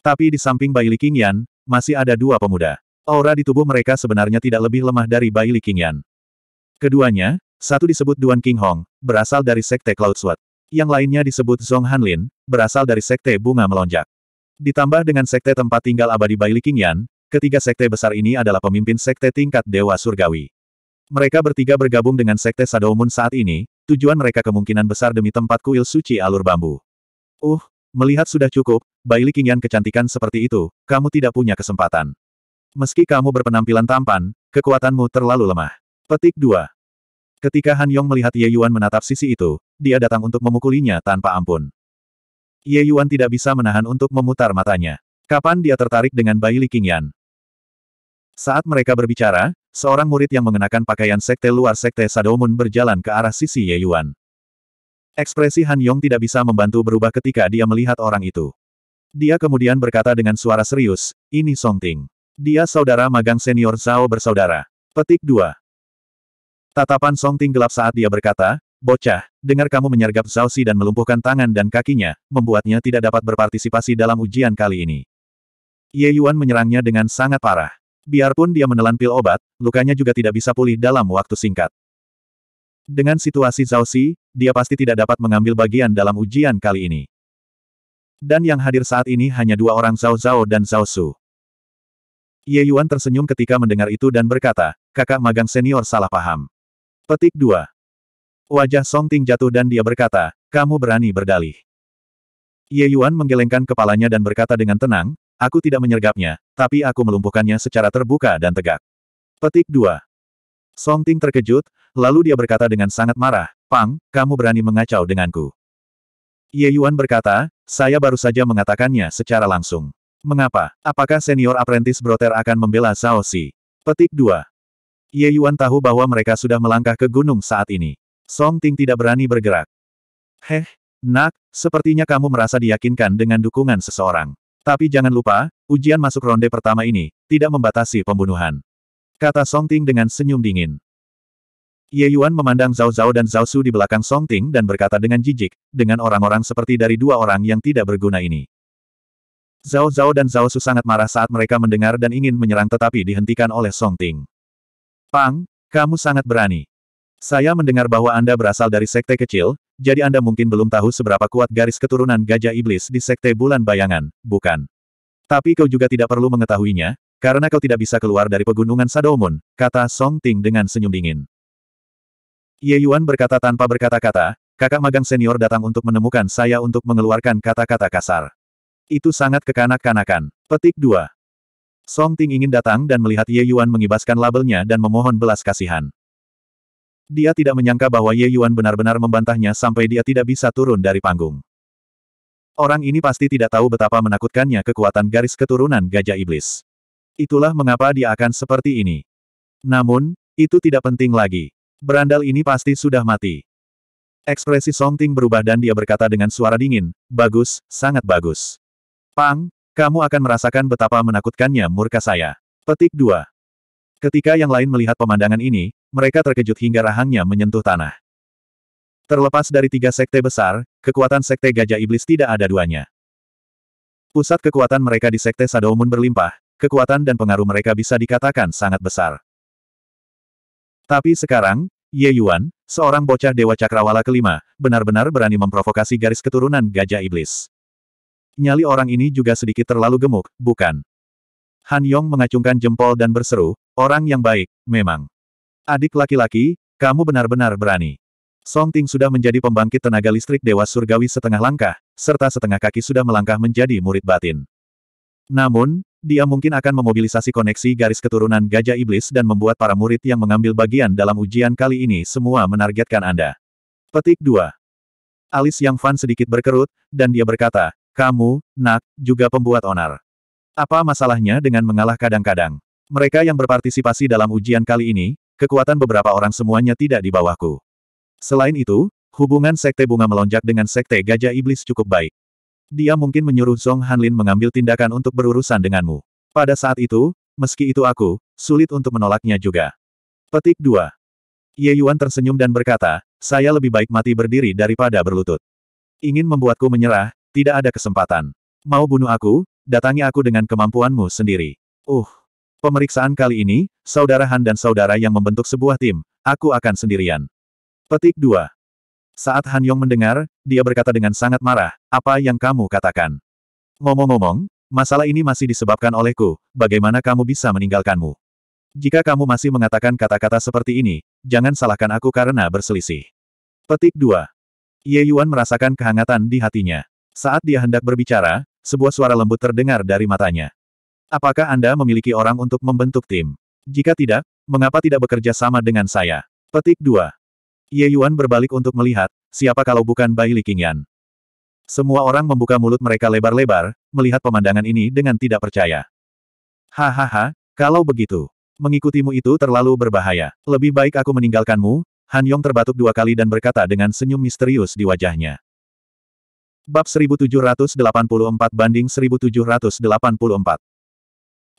Tapi di samping Bai Li Yan, masih ada dua pemuda. Aura di tubuh mereka sebenarnya tidak lebih lemah dari Bai Li Yan. Keduanya, satu disebut Duan King Hong, berasal dari Sekte Cloud Sword, Yang lainnya disebut Zhong Hanlin, berasal dari Sekte Bunga Melonjak. Ditambah dengan sekte tempat tinggal abadi Bai Likingyan, ketiga sekte besar ini adalah pemimpin sekte tingkat Dewa Surgawi. Mereka bertiga bergabung dengan sekte Sadoumun saat ini, tujuan mereka kemungkinan besar demi tempat kuil suci alur bambu. Uh, melihat sudah cukup, Bai Likingyan kecantikan seperti itu, kamu tidak punya kesempatan. Meski kamu berpenampilan tampan, kekuatanmu terlalu lemah. Petik 2. Ketika Han Yong melihat Ye Yuan menatap sisi itu, dia datang untuk memukulinya tanpa ampun. Ye Yuan tidak bisa menahan untuk memutar matanya. Kapan dia tertarik dengan Bai Li Qingyan? Saat mereka berbicara, seorang murid yang mengenakan pakaian sekte luar sekte Sadomun berjalan ke arah sisi Ye Yuan. Ekspresi Han Yong tidak bisa membantu berubah ketika dia melihat orang itu. Dia kemudian berkata dengan suara serius, ini Song Ting. Dia saudara magang senior Zhao bersaudara. Petik 2. Tatapan Song Ting gelap saat dia berkata, Bocah, dengar kamu menyergap Zhao Xi dan melumpuhkan tangan dan kakinya, membuatnya tidak dapat berpartisipasi dalam ujian kali ini. Ye Yuan menyerangnya dengan sangat parah. Biarpun dia menelan pil obat, lukanya juga tidak bisa pulih dalam waktu singkat. Dengan situasi Zhao Xi, dia pasti tidak dapat mengambil bagian dalam ujian kali ini. Dan yang hadir saat ini hanya dua orang Zhao Zhao dan Zhao Su. Ye Yuan tersenyum ketika mendengar itu dan berkata, kakak magang senior salah paham. Petik 2. Wajah Song Ting jatuh dan dia berkata, kamu berani berdalih. Ye Yuan menggelengkan kepalanya dan berkata dengan tenang, aku tidak menyergapnya, tapi aku melumpuhkannya secara terbuka dan tegak. Petik 2. Song Ting terkejut, lalu dia berkata dengan sangat marah, Pang, kamu berani mengacau denganku. Ye Yuan berkata, saya baru saja mengatakannya secara langsung. Mengapa? Apakah senior apprentice Broter akan membela Zhao Si?" Petik 2. Ye Yuan tahu bahwa mereka sudah melangkah ke gunung saat ini. Song Ting tidak berani bergerak. Heh, nak, sepertinya kamu merasa diyakinkan dengan dukungan seseorang. Tapi jangan lupa, ujian masuk ronde pertama ini, tidak membatasi pembunuhan. Kata Song Ting dengan senyum dingin. Ye Yuan memandang Zhao Zhao dan Zhao Su di belakang Song Ting dan berkata dengan jijik, dengan orang-orang seperti dari dua orang yang tidak berguna ini. Zhao Zhao dan Zhao Su sangat marah saat mereka mendengar dan ingin menyerang tetapi dihentikan oleh Song Ting. Pang, kamu sangat berani. Saya mendengar bahwa Anda berasal dari sekte kecil, jadi Anda mungkin belum tahu seberapa kuat garis keturunan gajah iblis di sekte bulan bayangan, bukan? Tapi kau juga tidak perlu mengetahuinya, karena kau tidak bisa keluar dari pegunungan Sadomun, kata Song Ting dengan senyum dingin. Ye Yuan berkata tanpa berkata-kata, kakak magang senior datang untuk menemukan saya untuk mengeluarkan kata-kata kasar. Itu sangat kekanak-kanakan. Petik 2. Song Ting ingin datang dan melihat Ye Yuan mengibaskan labelnya dan memohon belas kasihan. Dia tidak menyangka bahwa Ye Yuan benar-benar membantahnya sampai dia tidak bisa turun dari panggung. Orang ini pasti tidak tahu betapa menakutkannya kekuatan garis keturunan Gajah Iblis. Itulah mengapa dia akan seperti ini. Namun, itu tidak penting lagi. Berandal ini pasti sudah mati. Ekspresi Song Ting berubah dan dia berkata dengan suara dingin, Bagus, sangat bagus. Pang, kamu akan merasakan betapa menakutkannya murka saya. Petik 2. Ketika yang lain melihat pemandangan ini, mereka terkejut hingga rahangnya menyentuh tanah. Terlepas dari tiga sekte besar, kekuatan sekte gajah iblis tidak ada duanya. Pusat kekuatan mereka di sekte Sadomun berlimpah, kekuatan dan pengaruh mereka bisa dikatakan sangat besar. Tapi sekarang, Ye Yuan, seorang bocah dewa cakrawala kelima, benar-benar berani memprovokasi garis keturunan gajah iblis. Nyali orang ini juga sedikit terlalu gemuk, bukan? Han Yong mengacungkan jempol dan berseru, Orang yang baik, memang. Adik laki-laki, kamu benar-benar berani. Song Ting sudah menjadi pembangkit tenaga listrik Dewa Surgawi setengah langkah, serta setengah kaki sudah melangkah menjadi murid batin. Namun, dia mungkin akan memobilisasi koneksi garis keturunan Gajah Iblis dan membuat para murid yang mengambil bagian dalam ujian kali ini semua menargetkan Anda. Petik 2. Alis Yang Fan sedikit berkerut, dan dia berkata, Kamu, Nak, juga pembuat onar. Apa masalahnya dengan mengalah kadang-kadang? Mereka yang berpartisipasi dalam ujian kali ini, kekuatan beberapa orang semuanya tidak di bawahku. Selain itu, hubungan Sekte Bunga melonjak dengan Sekte Gajah Iblis cukup baik. Dia mungkin menyuruh Zong Hanlin mengambil tindakan untuk berurusan denganmu. Pada saat itu, meski itu aku, sulit untuk menolaknya juga. Petik 2. Ye Yuan tersenyum dan berkata, saya lebih baik mati berdiri daripada berlutut. Ingin membuatku menyerah, tidak ada kesempatan. Mau bunuh aku, datangi aku dengan kemampuanmu sendiri. Uh. Pemeriksaan kali ini, Saudara Han dan Saudara yang membentuk sebuah tim, aku akan sendirian. Petik 2. Saat Han Yong mendengar, dia berkata dengan sangat marah, apa yang kamu katakan? Ngomong-ngomong, masalah ini masih disebabkan olehku, bagaimana kamu bisa meninggalkanmu? Jika kamu masih mengatakan kata-kata seperti ini, jangan salahkan aku karena berselisih. Petik 2. Ye Yuan merasakan kehangatan di hatinya. Saat dia hendak berbicara, sebuah suara lembut terdengar dari matanya. Apakah Anda memiliki orang untuk membentuk tim? Jika tidak, mengapa tidak bekerja sama dengan saya? Petik 2. Ye Yuan berbalik untuk melihat, siapa kalau bukan Bai Li Qingyan. Semua orang membuka mulut mereka lebar-lebar, melihat pemandangan ini dengan tidak percaya. Hahaha, kalau begitu. Mengikutimu itu terlalu berbahaya. Lebih baik aku meninggalkanmu, Han Yong terbatuk dua kali dan berkata dengan senyum misterius di wajahnya. Bab 1784 banding 1784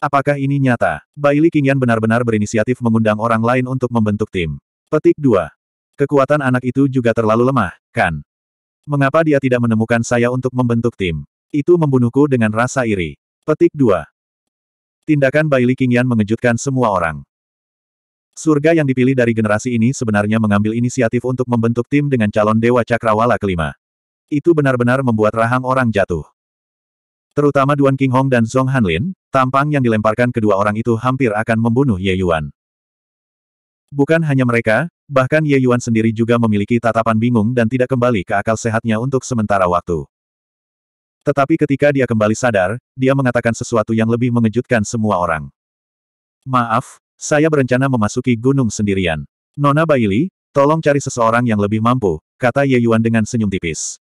Apakah ini nyata? Bailey Qingyan benar-benar berinisiatif mengundang orang lain untuk membentuk tim. Petik 2. Kekuatan anak itu juga terlalu lemah, kan? Mengapa dia tidak menemukan saya untuk membentuk tim? Itu membunuhku dengan rasa iri. Petik 2. Tindakan Bailey Qingyan mengejutkan semua orang. Surga yang dipilih dari generasi ini sebenarnya mengambil inisiatif untuk membentuk tim dengan calon Dewa Cakrawala kelima. Itu benar-benar membuat rahang orang jatuh. Terutama Duan King Hong dan Zhong Hanlin, Tampang yang dilemparkan kedua orang itu hampir akan membunuh Ye Yuan. Bukan hanya mereka, bahkan Ye Yuan sendiri juga memiliki tatapan bingung dan tidak kembali ke akal sehatnya untuk sementara waktu. Tetapi ketika dia kembali sadar, dia mengatakan sesuatu yang lebih mengejutkan semua orang. Maaf, saya berencana memasuki gunung sendirian. Nona Bailey, tolong cari seseorang yang lebih mampu, kata Ye Yuan dengan senyum tipis.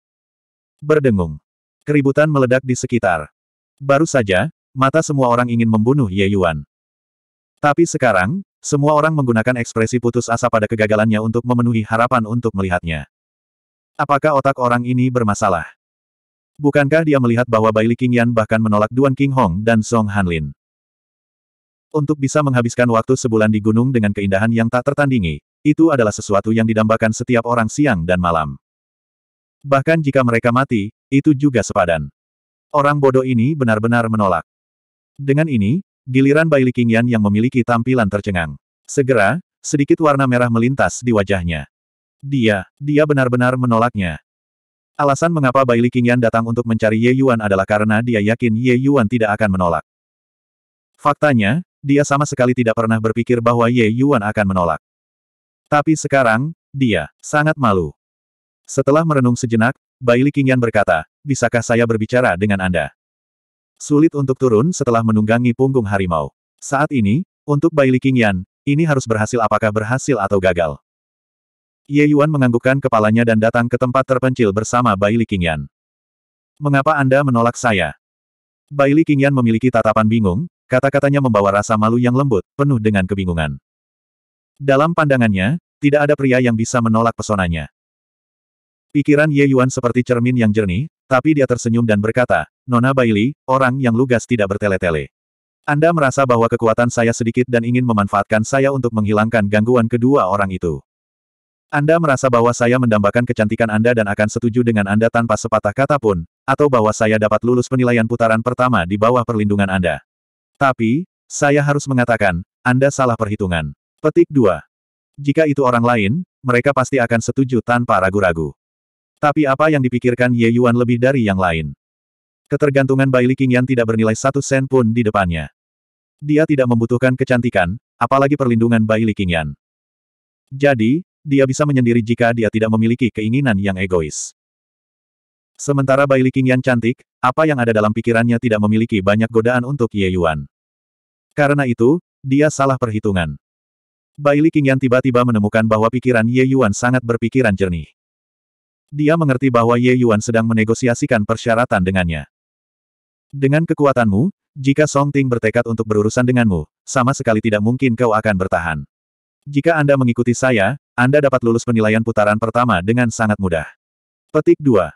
Berdengung. Keributan meledak di sekitar. Baru saja, Mata semua orang ingin membunuh Ye Yuan. Tapi sekarang, semua orang menggunakan ekspresi putus asa pada kegagalannya untuk memenuhi harapan untuk melihatnya. Apakah otak orang ini bermasalah? Bukankah dia melihat bahwa Bai Li Qingyan bahkan menolak Duan King Hong dan Song Hanlin? Untuk bisa menghabiskan waktu sebulan di gunung dengan keindahan yang tak tertandingi, itu adalah sesuatu yang didambakan setiap orang siang dan malam. Bahkan jika mereka mati, itu juga sepadan. Orang bodoh ini benar-benar menolak. Dengan ini, giliran Baili Qingyan yang memiliki tampilan tercengang. Segera, sedikit warna merah melintas di wajahnya. Dia, dia benar-benar menolaknya. Alasan mengapa Baili Qingyan datang untuk mencari Ye Yuan adalah karena dia yakin Ye Yuan tidak akan menolak. Faktanya, dia sama sekali tidak pernah berpikir bahwa Ye Yuan akan menolak. Tapi sekarang, dia sangat malu. Setelah merenung sejenak, Baili Qingyan berkata, Bisakah saya berbicara dengan Anda? Sulit untuk turun setelah menunggangi punggung harimau. Saat ini, untuk Baili Qingyan, ini harus berhasil apakah berhasil atau gagal. Ye Yuan menganggukkan kepalanya dan datang ke tempat terpencil bersama Baili Qingyan. Mengapa Anda menolak saya? Baili Qingyan memiliki tatapan bingung, kata-katanya membawa rasa malu yang lembut, penuh dengan kebingungan. Dalam pandangannya, tidak ada pria yang bisa menolak pesonanya. Pikiran Ye Yuan seperti cermin yang jernih, tapi dia tersenyum dan berkata, Nona Bailey, orang yang lugas tidak bertele-tele. Anda merasa bahwa kekuatan saya sedikit dan ingin memanfaatkan saya untuk menghilangkan gangguan kedua orang itu. Anda merasa bahwa saya mendambakan kecantikan Anda dan akan setuju dengan Anda tanpa sepatah kata pun, atau bahwa saya dapat lulus penilaian putaran pertama di bawah perlindungan Anda. Tapi, saya harus mengatakan, Anda salah perhitungan. Petik 2. Jika itu orang lain, mereka pasti akan setuju tanpa ragu-ragu. Tapi apa yang dipikirkan Ye Yuan lebih dari yang lain. Ketergantungan Baili Qingyan tidak bernilai satu sen pun di depannya. Dia tidak membutuhkan kecantikan, apalagi perlindungan Baili Qingyan. Jadi, dia bisa menyendiri jika dia tidak memiliki keinginan yang egois. Sementara Baili Qingyan cantik, apa yang ada dalam pikirannya tidak memiliki banyak godaan untuk Ye Yuan. Karena itu, dia salah perhitungan. Baili Qingyan tiba-tiba menemukan bahwa pikiran Ye Yuan sangat berpikiran jernih. Dia mengerti bahwa Ye Yuan sedang menegosiasikan persyaratan dengannya. Dengan kekuatanmu, jika Song Ting bertekad untuk berurusan denganmu, sama sekali tidak mungkin kau akan bertahan. Jika Anda mengikuti saya, Anda dapat lulus penilaian putaran pertama dengan sangat mudah. Petik 2.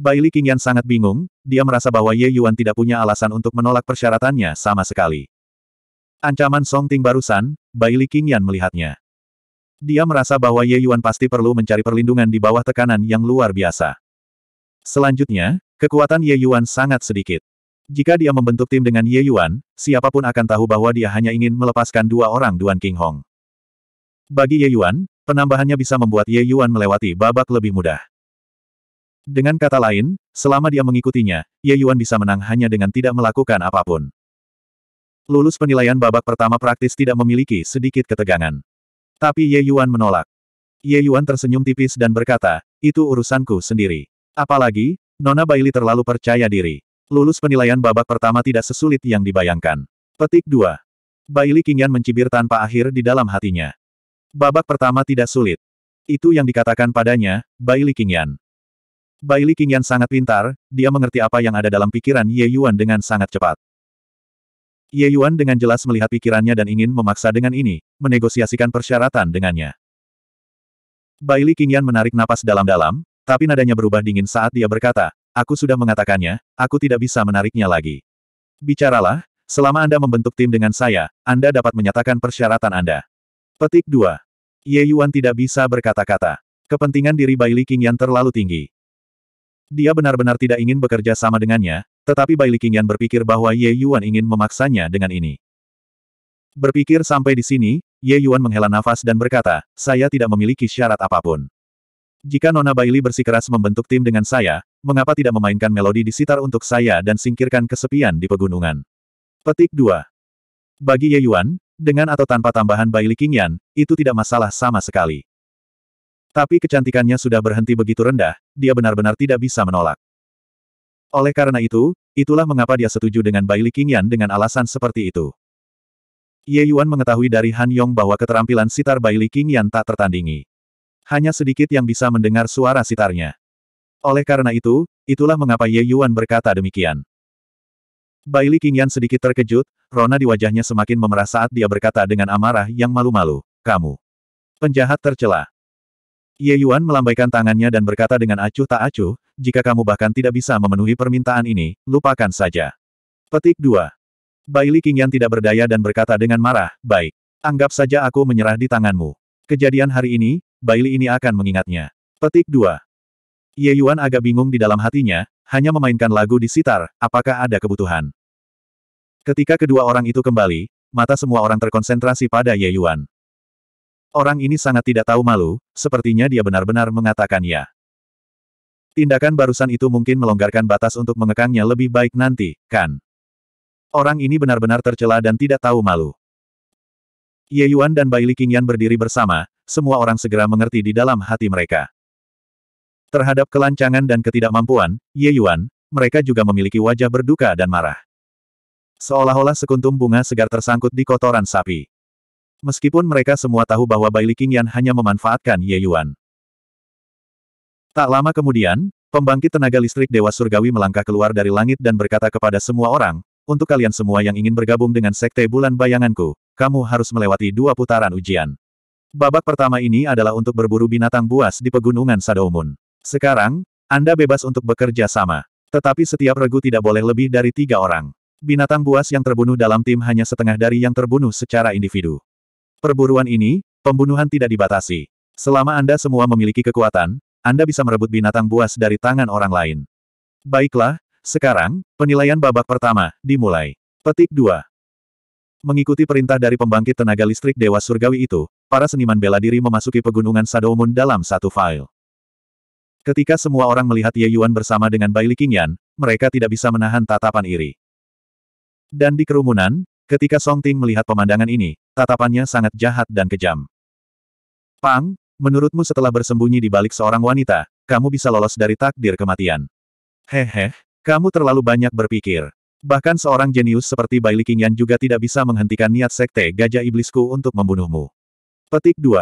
Baili Qingyan sangat bingung, dia merasa bahwa Ye Yuan tidak punya alasan untuk menolak persyaratannya sama sekali. Ancaman Song Ting barusan, Baili Qingyan melihatnya. Dia merasa bahwa Ye Yuan pasti perlu mencari perlindungan di bawah tekanan yang luar biasa. Selanjutnya, kekuatan Ye Yuan sangat sedikit. Jika dia membentuk tim dengan Ye Yuan, siapapun akan tahu bahwa dia hanya ingin melepaskan dua orang Duan King Hong. Bagi Ye Yuan, penambahannya bisa membuat Ye Yuan melewati babak lebih mudah. Dengan kata lain, selama dia mengikutinya, Ye Yuan bisa menang hanya dengan tidak melakukan apapun. Lulus penilaian babak pertama praktis tidak memiliki sedikit ketegangan. Tapi Ye Yuan menolak. Ye Yuan tersenyum tipis dan berkata, itu urusanku sendiri. Apalagi, Nona Bailey terlalu percaya diri. Lulus penilaian babak pertama tidak sesulit yang dibayangkan. Petik 2. Bailey Qingyan mencibir tanpa akhir di dalam hatinya. Babak pertama tidak sulit. Itu yang dikatakan padanya, Bailey Qingyan. Bailey Qingyan sangat pintar, dia mengerti apa yang ada dalam pikiran Ye Yuan dengan sangat cepat. Ye Yuan dengan jelas melihat pikirannya dan ingin memaksa dengan ini, menegosiasikan persyaratan dengannya. Bai Li Qingyan menarik napas dalam-dalam, tapi nadanya berubah dingin saat dia berkata, Aku sudah mengatakannya, aku tidak bisa menariknya lagi. Bicaralah, selama Anda membentuk tim dengan saya, Anda dapat menyatakan persyaratan Anda. Petik 2. Ye Yuan tidak bisa berkata-kata. Kepentingan diri Bai Li Qingyan terlalu tinggi. Dia benar-benar tidak ingin bekerja sama dengannya, tetapi Bai Likingan berpikir bahwa Ye Yuan ingin memaksanya dengan ini. Berpikir sampai di sini, Ye Yuan menghela nafas dan berkata, saya tidak memiliki syarat apapun. Jika Nona Baili bersikeras membentuk tim dengan saya, mengapa tidak memainkan melodi di sitar untuk saya dan singkirkan kesepian di pegunungan? Petik 2. Bagi Ye Yuan, dengan atau tanpa tambahan Baili Qingyan, itu tidak masalah sama sekali. Tapi kecantikannya sudah berhenti begitu rendah, dia benar-benar tidak bisa menolak. Oleh karena itu, itulah mengapa dia setuju dengan Bai Qingyan dengan alasan seperti itu. Ye Yuan mengetahui dari Han Yong bahwa keterampilan sitar Bai Qingyan tak tertandingi. Hanya sedikit yang bisa mendengar suara sitarnya. Oleh karena itu, itulah mengapa Ye Yuan berkata demikian. Bai Qingyan sedikit terkejut, rona di wajahnya semakin memerah saat dia berkata dengan amarah yang malu-malu, kamu. Penjahat tercela. Ye Yuan melambaikan tangannya dan berkata dengan acuh tak acuh, jika kamu bahkan tidak bisa memenuhi permintaan ini, lupakan saja. Petik 2. Baili Qingyan tidak berdaya dan berkata dengan marah, baik. Anggap saja aku menyerah di tanganmu. Kejadian hari ini, Baili ini akan mengingatnya. Petik 2. Ye Yuan agak bingung di dalam hatinya, hanya memainkan lagu di sitar, apakah ada kebutuhan. Ketika kedua orang itu kembali, mata semua orang terkonsentrasi pada Ye Yuan. Orang ini sangat tidak tahu malu, sepertinya dia benar-benar mengatakan ya. Tindakan barusan itu mungkin melonggarkan batas untuk mengekangnya lebih baik nanti, kan? Orang ini benar-benar tercela dan tidak tahu malu. Ye Yuan dan Bai Li Qingyan berdiri bersama, semua orang segera mengerti di dalam hati mereka. Terhadap kelancangan dan ketidakmampuan, Ye Yuan, mereka juga memiliki wajah berduka dan marah. Seolah-olah sekuntum bunga segar tersangkut di kotoran sapi. Meskipun mereka semua tahu bahwa Bai Li Qingyan hanya memanfaatkan Ye Yuan. Tak lama kemudian, pembangkit tenaga listrik Dewa Surgawi melangkah keluar dari langit dan berkata kepada semua orang, untuk kalian semua yang ingin bergabung dengan Sekte Bulan Bayanganku, kamu harus melewati dua putaran ujian. Babak pertama ini adalah untuk berburu binatang buas di pegunungan Sadomun. Sekarang, Anda bebas untuk bekerja sama. Tetapi setiap regu tidak boleh lebih dari tiga orang. Binatang buas yang terbunuh dalam tim hanya setengah dari yang terbunuh secara individu. Perburuan ini, pembunuhan tidak dibatasi. Selama Anda semua memiliki kekuatan, anda bisa merebut binatang buas dari tangan orang lain. Baiklah, sekarang, penilaian babak pertama, dimulai. Petik 2. Mengikuti perintah dari pembangkit tenaga listrik Dewa Surgawi itu, para seniman bela diri memasuki pegunungan Sadomun dalam satu file. Ketika semua orang melihat Ye Yuan bersama dengan Bai Qingyan, mereka tidak bisa menahan tatapan iri. Dan di kerumunan, ketika Song Ting melihat pemandangan ini, tatapannya sangat jahat dan kejam. Pang, Menurutmu setelah bersembunyi di balik seorang wanita, kamu bisa lolos dari takdir kematian. Hehe, kamu terlalu banyak berpikir. Bahkan seorang jenius seperti Bai Likingan juga tidak bisa menghentikan niat sekte gajah iblisku untuk membunuhmu. Petik 2.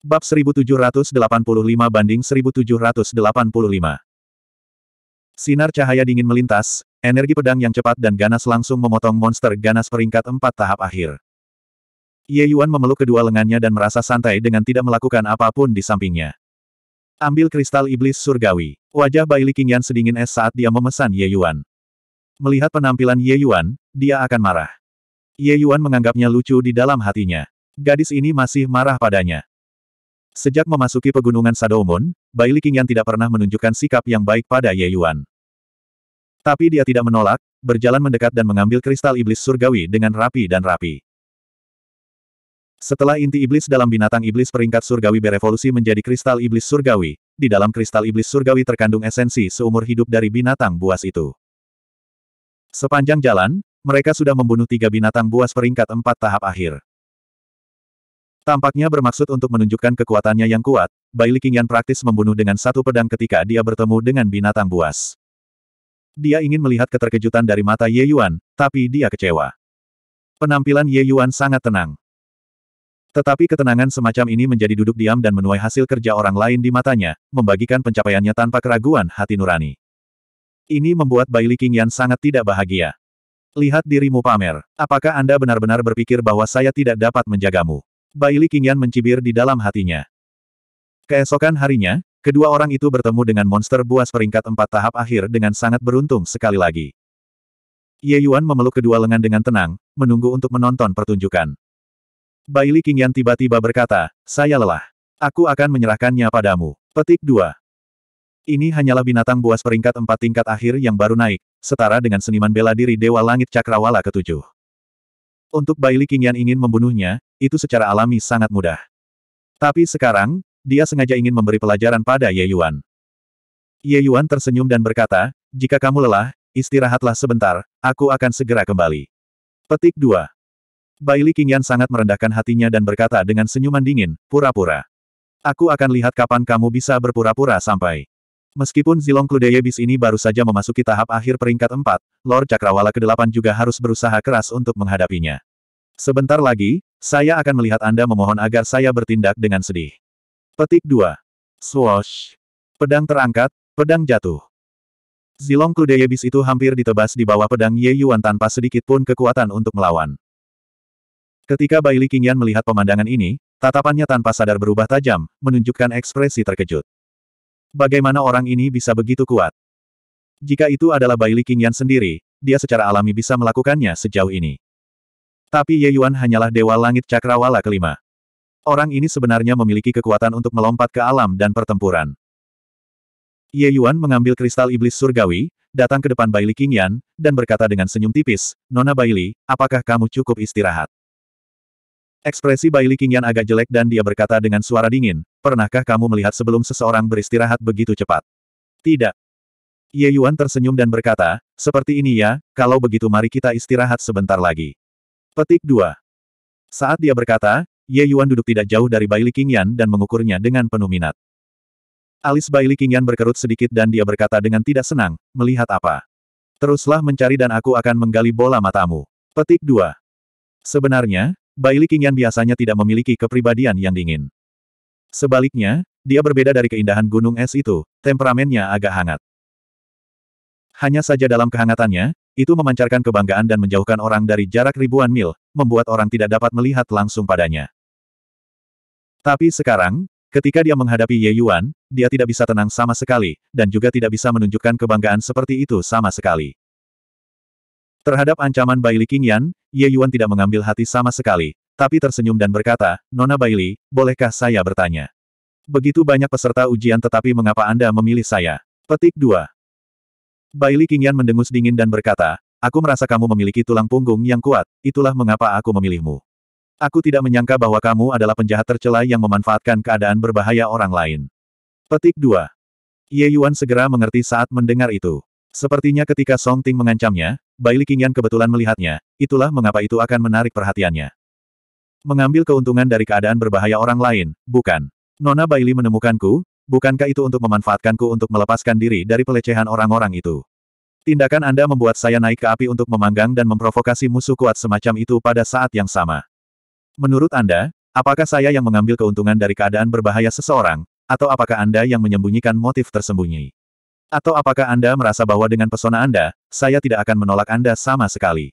Bab 1785 banding 1785. Sinar cahaya dingin melintas, energi pedang yang cepat dan ganas langsung memotong monster ganas peringkat empat tahap akhir. Ye Yuan memeluk kedua lengannya dan merasa santai dengan tidak melakukan apapun di sampingnya. Ambil kristal iblis surgawi. Wajah Bai Li Qingyan sedingin es saat dia memesan Ye Yuan. Melihat penampilan Ye Yuan, dia akan marah. Ye Yuan menganggapnya lucu di dalam hatinya. Gadis ini masih marah padanya. Sejak memasuki pegunungan Bai Li Qingyan tidak pernah menunjukkan sikap yang baik pada Ye Yuan. Tapi dia tidak menolak, berjalan mendekat dan mengambil kristal iblis surgawi dengan rapi dan rapi. Setelah inti iblis dalam binatang iblis peringkat surgawi berevolusi menjadi kristal iblis surgawi, di dalam kristal iblis surgawi terkandung esensi seumur hidup dari binatang buas itu. Sepanjang jalan, mereka sudah membunuh tiga binatang buas peringkat empat tahap akhir. Tampaknya bermaksud untuk menunjukkan kekuatannya yang kuat, Bai Liqingyan praktis membunuh dengan satu pedang ketika dia bertemu dengan binatang buas. Dia ingin melihat keterkejutan dari mata Ye Yuan, tapi dia kecewa. Penampilan Ye Yuan sangat tenang. Tetapi ketenangan semacam ini menjadi duduk diam dan menuai hasil kerja orang lain di matanya, membagikan pencapaiannya tanpa keraguan hati nurani. Ini membuat Bailey Qingyan sangat tidak bahagia. Lihat dirimu pamer. Apakah Anda benar-benar berpikir bahwa saya tidak dapat menjagamu? Bailey Qingyan mencibir di dalam hatinya. Keesokan harinya, kedua orang itu bertemu dengan monster buas peringkat empat tahap akhir dengan sangat beruntung sekali lagi. Ye Yuan memeluk kedua lengan dengan tenang, menunggu untuk menonton pertunjukan. Baili Qingyan tiba-tiba berkata, saya lelah. Aku akan menyerahkannya padamu. Petik 2. Ini hanyalah binatang buas peringkat empat tingkat akhir yang baru naik, setara dengan seniman bela diri Dewa Langit Cakrawala ketujuh. Untuk Baili Qingyan ingin membunuhnya, itu secara alami sangat mudah. Tapi sekarang, dia sengaja ingin memberi pelajaran pada Ye Yuan. Ye Yuan tersenyum dan berkata, jika kamu lelah, istirahatlah sebentar, aku akan segera kembali. Petik 2. Baili Qingyan sangat merendahkan hatinya dan berkata dengan senyuman dingin, pura-pura. Aku akan lihat kapan kamu bisa berpura-pura sampai. Meskipun Zilong Kludeye bis ini baru saja memasuki tahap akhir peringkat 4, Lord Cakrawala ke-8 juga harus berusaha keras untuk menghadapinya. Sebentar lagi, saya akan melihat Anda memohon agar saya bertindak dengan sedih. Petik 2. Swoosh. Pedang terangkat, pedang jatuh. Zilong Kludeye bis itu hampir ditebas di bawah pedang Ye Yuan tanpa sedikit pun kekuatan untuk melawan. Ketika Baili Qingyan melihat pemandangan ini, tatapannya tanpa sadar berubah tajam, menunjukkan ekspresi terkejut. Bagaimana orang ini bisa begitu kuat? Jika itu adalah Baili Qingyan sendiri, dia secara alami bisa melakukannya sejauh ini. Tapi Ye Yuan hanyalah Dewa Langit Cakrawala kelima. Orang ini sebenarnya memiliki kekuatan untuk melompat ke alam dan pertempuran. Ye Yuan mengambil kristal iblis surgawi, datang ke depan Baili Qingyan, dan berkata dengan senyum tipis, Nona Baili, apakah kamu cukup istirahat? Ekspresi Baili Qingyan agak jelek dan dia berkata dengan suara dingin, pernahkah kamu melihat sebelum seseorang beristirahat begitu cepat? Tidak. Ye Yuan tersenyum dan berkata, seperti ini ya, kalau begitu mari kita istirahat sebentar lagi. Petik 2. Saat dia berkata, Ye Yuan duduk tidak jauh dari Baili Qingyan dan mengukurnya dengan penuh minat. Alis Baili Qingyan berkerut sedikit dan dia berkata dengan tidak senang, melihat apa? Teruslah mencari dan aku akan menggali bola matamu. Petik 2. Sebenarnya, Baili Qingyan biasanya tidak memiliki kepribadian yang dingin. Sebaliknya, dia berbeda dari keindahan gunung es itu, temperamennya agak hangat. Hanya saja dalam kehangatannya, itu memancarkan kebanggaan dan menjauhkan orang dari jarak ribuan mil, membuat orang tidak dapat melihat langsung padanya. Tapi sekarang, ketika dia menghadapi Ye Yuan, dia tidak bisa tenang sama sekali, dan juga tidak bisa menunjukkan kebanggaan seperti itu sama sekali. Terhadap ancaman Bai Li Qingyan, Ye Yuan tidak mengambil hati sama sekali, tapi tersenyum dan berkata, Nona Bailey, bolehkah saya bertanya? Begitu banyak peserta ujian tetapi mengapa Anda memilih saya? Petik 2. Bailey Qingyan mendengus dingin dan berkata, Aku merasa kamu memiliki tulang punggung yang kuat, itulah mengapa aku memilihmu. Aku tidak menyangka bahwa kamu adalah penjahat tercela yang memanfaatkan keadaan berbahaya orang lain. Petik 2. Ye Yuan segera mengerti saat mendengar itu. Sepertinya ketika Song Ting mengancamnya, Bai Qingyan kebetulan melihatnya, itulah mengapa itu akan menarik perhatiannya. Mengambil keuntungan dari keadaan berbahaya orang lain, bukan. Nona Bailey menemukanku, bukankah itu untuk memanfaatkanku untuk melepaskan diri dari pelecehan orang-orang itu? Tindakan Anda membuat saya naik ke api untuk memanggang dan memprovokasi musuh kuat semacam itu pada saat yang sama. Menurut Anda, apakah saya yang mengambil keuntungan dari keadaan berbahaya seseorang, atau apakah Anda yang menyembunyikan motif tersembunyi? Atau apakah Anda merasa bahwa dengan pesona Anda, saya tidak akan menolak Anda sama sekali.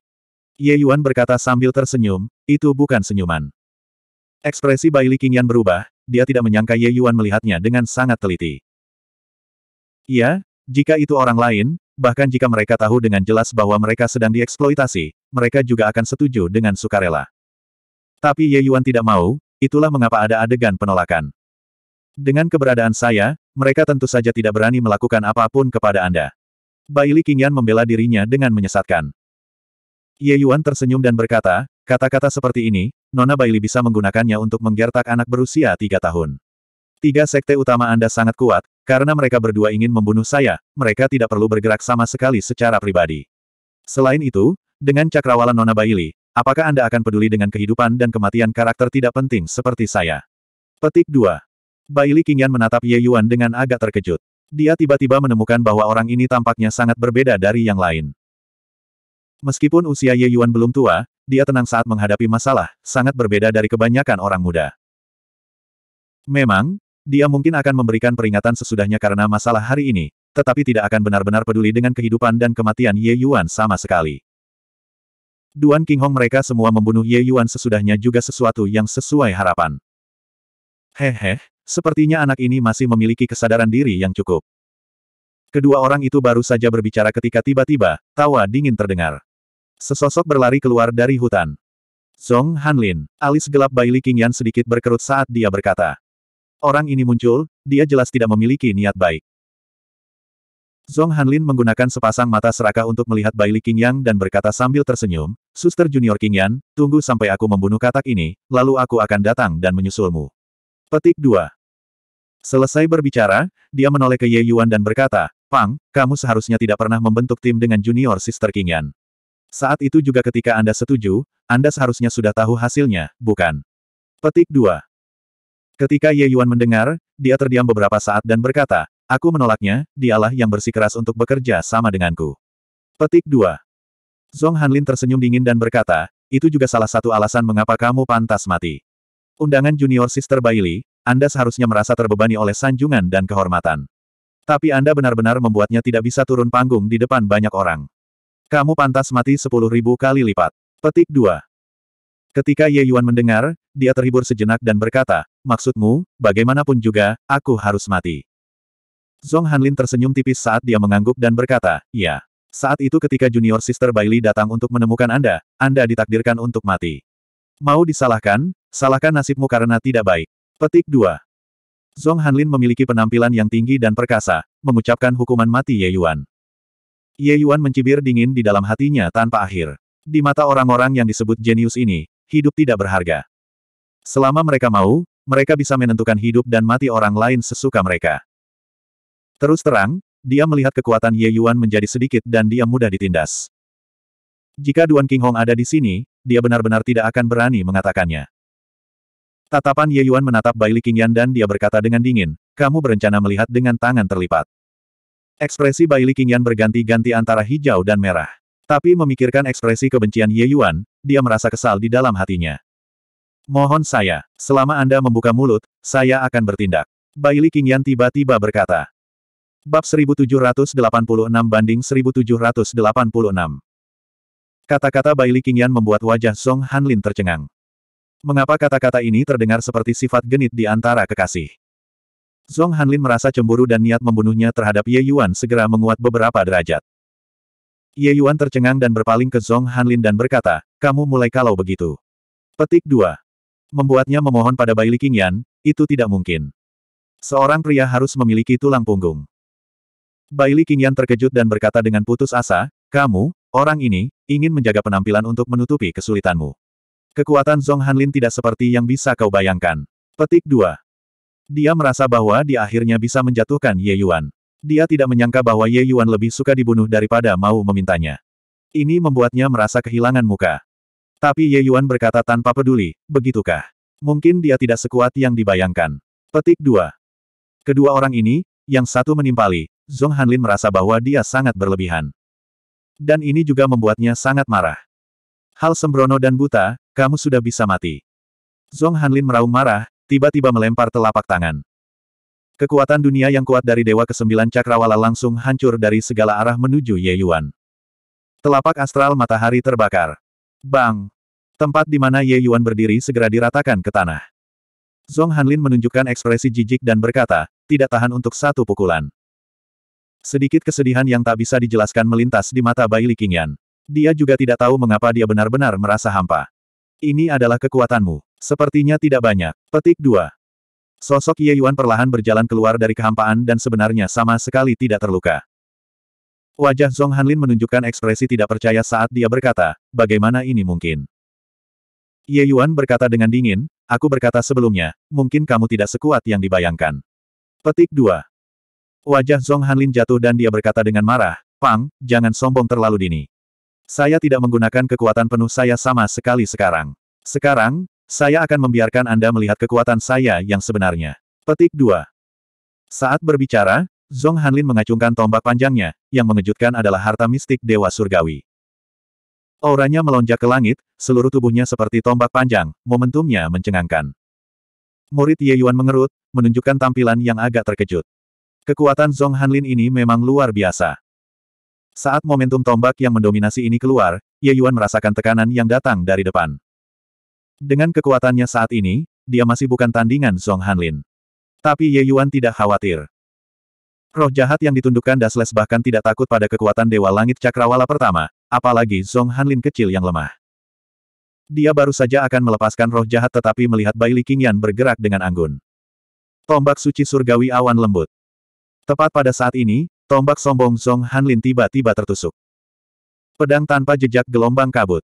Ye Yuan berkata sambil tersenyum, itu bukan senyuman. Ekspresi Bai Li Qingyan berubah, dia tidak menyangka Ye Yuan melihatnya dengan sangat teliti. Ya, jika itu orang lain, bahkan jika mereka tahu dengan jelas bahwa mereka sedang dieksploitasi, mereka juga akan setuju dengan sukarela. Tapi Ye Yuan tidak mau, itulah mengapa ada adegan penolakan. Dengan keberadaan saya, mereka tentu saja tidak berani melakukan apapun kepada Anda. Baili Qingyan membela dirinya dengan menyesatkan. Ye Yuan tersenyum dan berkata, kata-kata seperti ini, Nona Baili bisa menggunakannya untuk menggertak anak berusia tiga tahun. Tiga sekte utama Anda sangat kuat, karena mereka berdua ingin membunuh saya, mereka tidak perlu bergerak sama sekali secara pribadi. Selain itu, dengan cakrawala Nona Baili, apakah Anda akan peduli dengan kehidupan dan kematian karakter tidak penting seperti saya? Petik 2. Baili Qingyan menatap Ye Yuan dengan agak terkejut. Dia tiba-tiba menemukan bahwa orang ini tampaknya sangat berbeda dari yang lain. Meskipun usia Ye Yuan belum tua, dia tenang saat menghadapi masalah, sangat berbeda dari kebanyakan orang muda. Memang, dia mungkin akan memberikan peringatan sesudahnya karena masalah hari ini, tetapi tidak akan benar-benar peduli dengan kehidupan dan kematian Ye Yuan sama sekali. Duan King Hong mereka semua membunuh Ye Yuan sesudahnya juga sesuatu yang sesuai harapan. Hehe, Sepertinya anak ini masih memiliki kesadaran diri yang cukup. Kedua orang itu baru saja berbicara ketika tiba-tiba, tawa dingin terdengar. Sesosok berlari keluar dari hutan. Zong Hanlin, alis gelap Bai Li Qingyan sedikit berkerut saat dia berkata. Orang ini muncul, dia jelas tidak memiliki niat baik. Zong Hanlin menggunakan sepasang mata serakah untuk melihat Bai Li Qingyang dan berkata sambil tersenyum, Suster Junior Qingyan, tunggu sampai aku membunuh katak ini, lalu aku akan datang dan menyusulmu. Petik 2. Selesai berbicara, dia menoleh ke Ye Yuan dan berkata, Pang, kamu seharusnya tidak pernah membentuk tim dengan junior sister King Yan. Saat itu juga ketika Anda setuju, Anda seharusnya sudah tahu hasilnya, bukan? Petik 2. Ketika Ye Yuan mendengar, dia terdiam beberapa saat dan berkata, Aku menolaknya, dialah yang bersikeras untuk bekerja sama denganku. Petik 2. Zong Hanlin tersenyum dingin dan berkata, itu juga salah satu alasan mengapa kamu pantas mati. Undangan junior sister Bailey, anda seharusnya merasa terbebani oleh sanjungan dan kehormatan. Tapi Anda benar-benar membuatnya tidak bisa turun panggung di depan banyak orang. Kamu pantas mati sepuluh ribu kali lipat. Petik 2. Ketika Ye Yuan mendengar, dia terhibur sejenak dan berkata, Maksudmu, bagaimanapun juga, aku harus mati. Zong Hanlin tersenyum tipis saat dia mengangguk dan berkata, Ya. Saat itu ketika junior sister Bailey datang untuk menemukan Anda, Anda ditakdirkan untuk mati. Mau disalahkan? Salahkan nasibmu karena tidak baik. Petik 2. Zong Hanlin memiliki penampilan yang tinggi dan perkasa, mengucapkan hukuman mati Ye Yuan. Ye Yuan mencibir dingin di dalam hatinya tanpa akhir. Di mata orang-orang yang disebut jenius ini, hidup tidak berharga. Selama mereka mau, mereka bisa menentukan hidup dan mati orang lain sesuka mereka. Terus terang, dia melihat kekuatan Ye Yuan menjadi sedikit dan dia mudah ditindas. Jika Duan King Hong ada di sini, dia benar-benar tidak akan berani mengatakannya. Tatapan Ye Yuan menatap Bai Li Qingyan dan dia berkata dengan dingin, kamu berencana melihat dengan tangan terlipat. Ekspresi Bai Li Qingyan berganti-ganti antara hijau dan merah. Tapi memikirkan ekspresi kebencian Ye Yuan, dia merasa kesal di dalam hatinya. Mohon saya, selama Anda membuka mulut, saya akan bertindak. Bai Li Qingyan tiba-tiba berkata. Bab 1786 banding 1786. Kata-kata Bai Li Qingyan membuat wajah Song Hanlin tercengang. Mengapa kata-kata ini terdengar seperti sifat genit di antara kekasih? Zong Hanlin merasa cemburu dan niat membunuhnya terhadap Ye Yuan segera menguat beberapa derajat. Ye Yuan tercengang dan berpaling ke Zong Hanlin dan berkata, kamu mulai kalau begitu. Petik 2. Membuatnya memohon pada Bai Qingyan, itu tidak mungkin. Seorang pria harus memiliki tulang punggung. Bai Qingyan terkejut dan berkata dengan putus asa, kamu, orang ini, ingin menjaga penampilan untuk menutupi kesulitanmu. Kekuatan Zong Hanlin tidak seperti yang bisa kau bayangkan. Petik 2. Dia merasa bahwa dia akhirnya bisa menjatuhkan Ye Yuan. Dia tidak menyangka bahwa Ye Yuan lebih suka dibunuh daripada mau memintanya. Ini membuatnya merasa kehilangan muka. Tapi Ye Yuan berkata tanpa peduli, begitukah? Mungkin dia tidak sekuat yang dibayangkan. Petik 2. Kedua orang ini, yang satu menimpali, Zong Hanlin merasa bahwa dia sangat berlebihan. Dan ini juga membuatnya sangat marah. Hal sembrono dan buta, kamu sudah bisa mati. Zong Hanlin meraung marah, tiba-tiba melempar telapak tangan. Kekuatan dunia yang kuat dari Dewa Kesembilan Cakrawala langsung hancur dari segala arah menuju Ye Yuan. Telapak astral matahari terbakar. Bang! Tempat di mana Ye Yuan berdiri segera diratakan ke tanah. Zong Hanlin menunjukkan ekspresi jijik dan berkata, tidak tahan untuk satu pukulan. Sedikit kesedihan yang tak bisa dijelaskan melintas di mata Bai Li Qingyan. Dia juga tidak tahu mengapa dia benar-benar merasa hampa. Ini adalah kekuatanmu. Sepertinya tidak banyak. Petik 2. Sosok Ye Yuan perlahan berjalan keluar dari kehampaan dan sebenarnya sama sekali tidak terluka. Wajah Zhong Hanlin menunjukkan ekspresi tidak percaya saat dia berkata, bagaimana ini mungkin? Ye Yuan berkata dengan dingin, aku berkata sebelumnya, mungkin kamu tidak sekuat yang dibayangkan. Petik 2. Wajah Zhong Hanlin jatuh dan dia berkata dengan marah, Pang, jangan sombong terlalu dini. Saya tidak menggunakan kekuatan penuh saya sama sekali sekarang. Sekarang, saya akan membiarkan Anda melihat kekuatan saya yang sebenarnya. Petik 2. Saat berbicara, Zong Hanlin mengacungkan tombak panjangnya, yang mengejutkan adalah harta mistik Dewa Surgawi. Auranya melonjak ke langit, seluruh tubuhnya seperti tombak panjang, momentumnya mencengangkan. Murid Ye Yuan mengerut, menunjukkan tampilan yang agak terkejut. Kekuatan Zong Hanlin ini memang luar biasa. Saat momentum tombak yang mendominasi ini keluar, Ye Yuan merasakan tekanan yang datang dari depan. Dengan kekuatannya saat ini, dia masih bukan tandingan Song Hanlin. Tapi Ye Yuan tidak khawatir. Roh jahat yang ditundukkan Dasles bahkan tidak takut pada kekuatan Dewa Langit Cakrawala pertama, apalagi Song Hanlin kecil yang lemah. Dia baru saja akan melepaskan roh jahat tetapi melihat Bai Li Qingyan bergerak dengan anggun. Tombak suci surgawi awan lembut. Tepat pada saat ini, Tombak sombong Zong Hanlin tiba-tiba tertusuk. Pedang tanpa jejak gelombang kabut.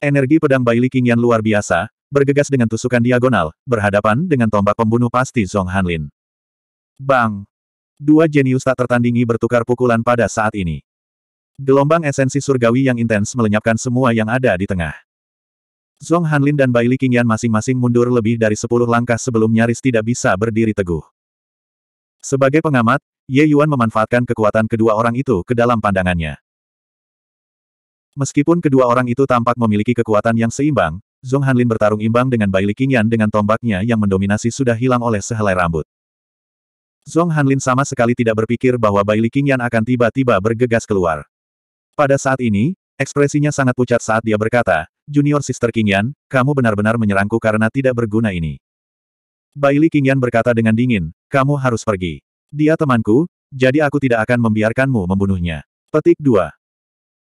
Energi pedang Bai King yang luar biasa, bergegas dengan tusukan diagonal, berhadapan dengan tombak pembunuh pasti Zong Hanlin. Bang! Dua jenius tak tertandingi bertukar pukulan pada saat ini. Gelombang esensi surgawi yang intens melenyapkan semua yang ada di tengah. Zong Hanlin dan Baili Qingyan masing-masing mundur lebih dari sepuluh langkah sebelum nyaris tidak bisa berdiri teguh. Sebagai pengamat, Ye Yuan memanfaatkan kekuatan kedua orang itu ke dalam pandangannya. Meskipun kedua orang itu tampak memiliki kekuatan yang seimbang, Zhong Hanlin bertarung imbang dengan Bai Qingyan dengan tombaknya yang mendominasi sudah hilang oleh sehelai rambut. Zhong Hanlin sama sekali tidak berpikir bahwa Bai Qingyan akan tiba-tiba bergegas keluar. Pada saat ini, ekspresinya sangat pucat saat dia berkata, Junior Sister Qingyan, kamu benar-benar menyerangku karena tidak berguna ini. Bai Qingyan berkata dengan dingin, kamu harus pergi. Dia temanku, jadi aku tidak akan membiarkanmu membunuhnya. Petik 2.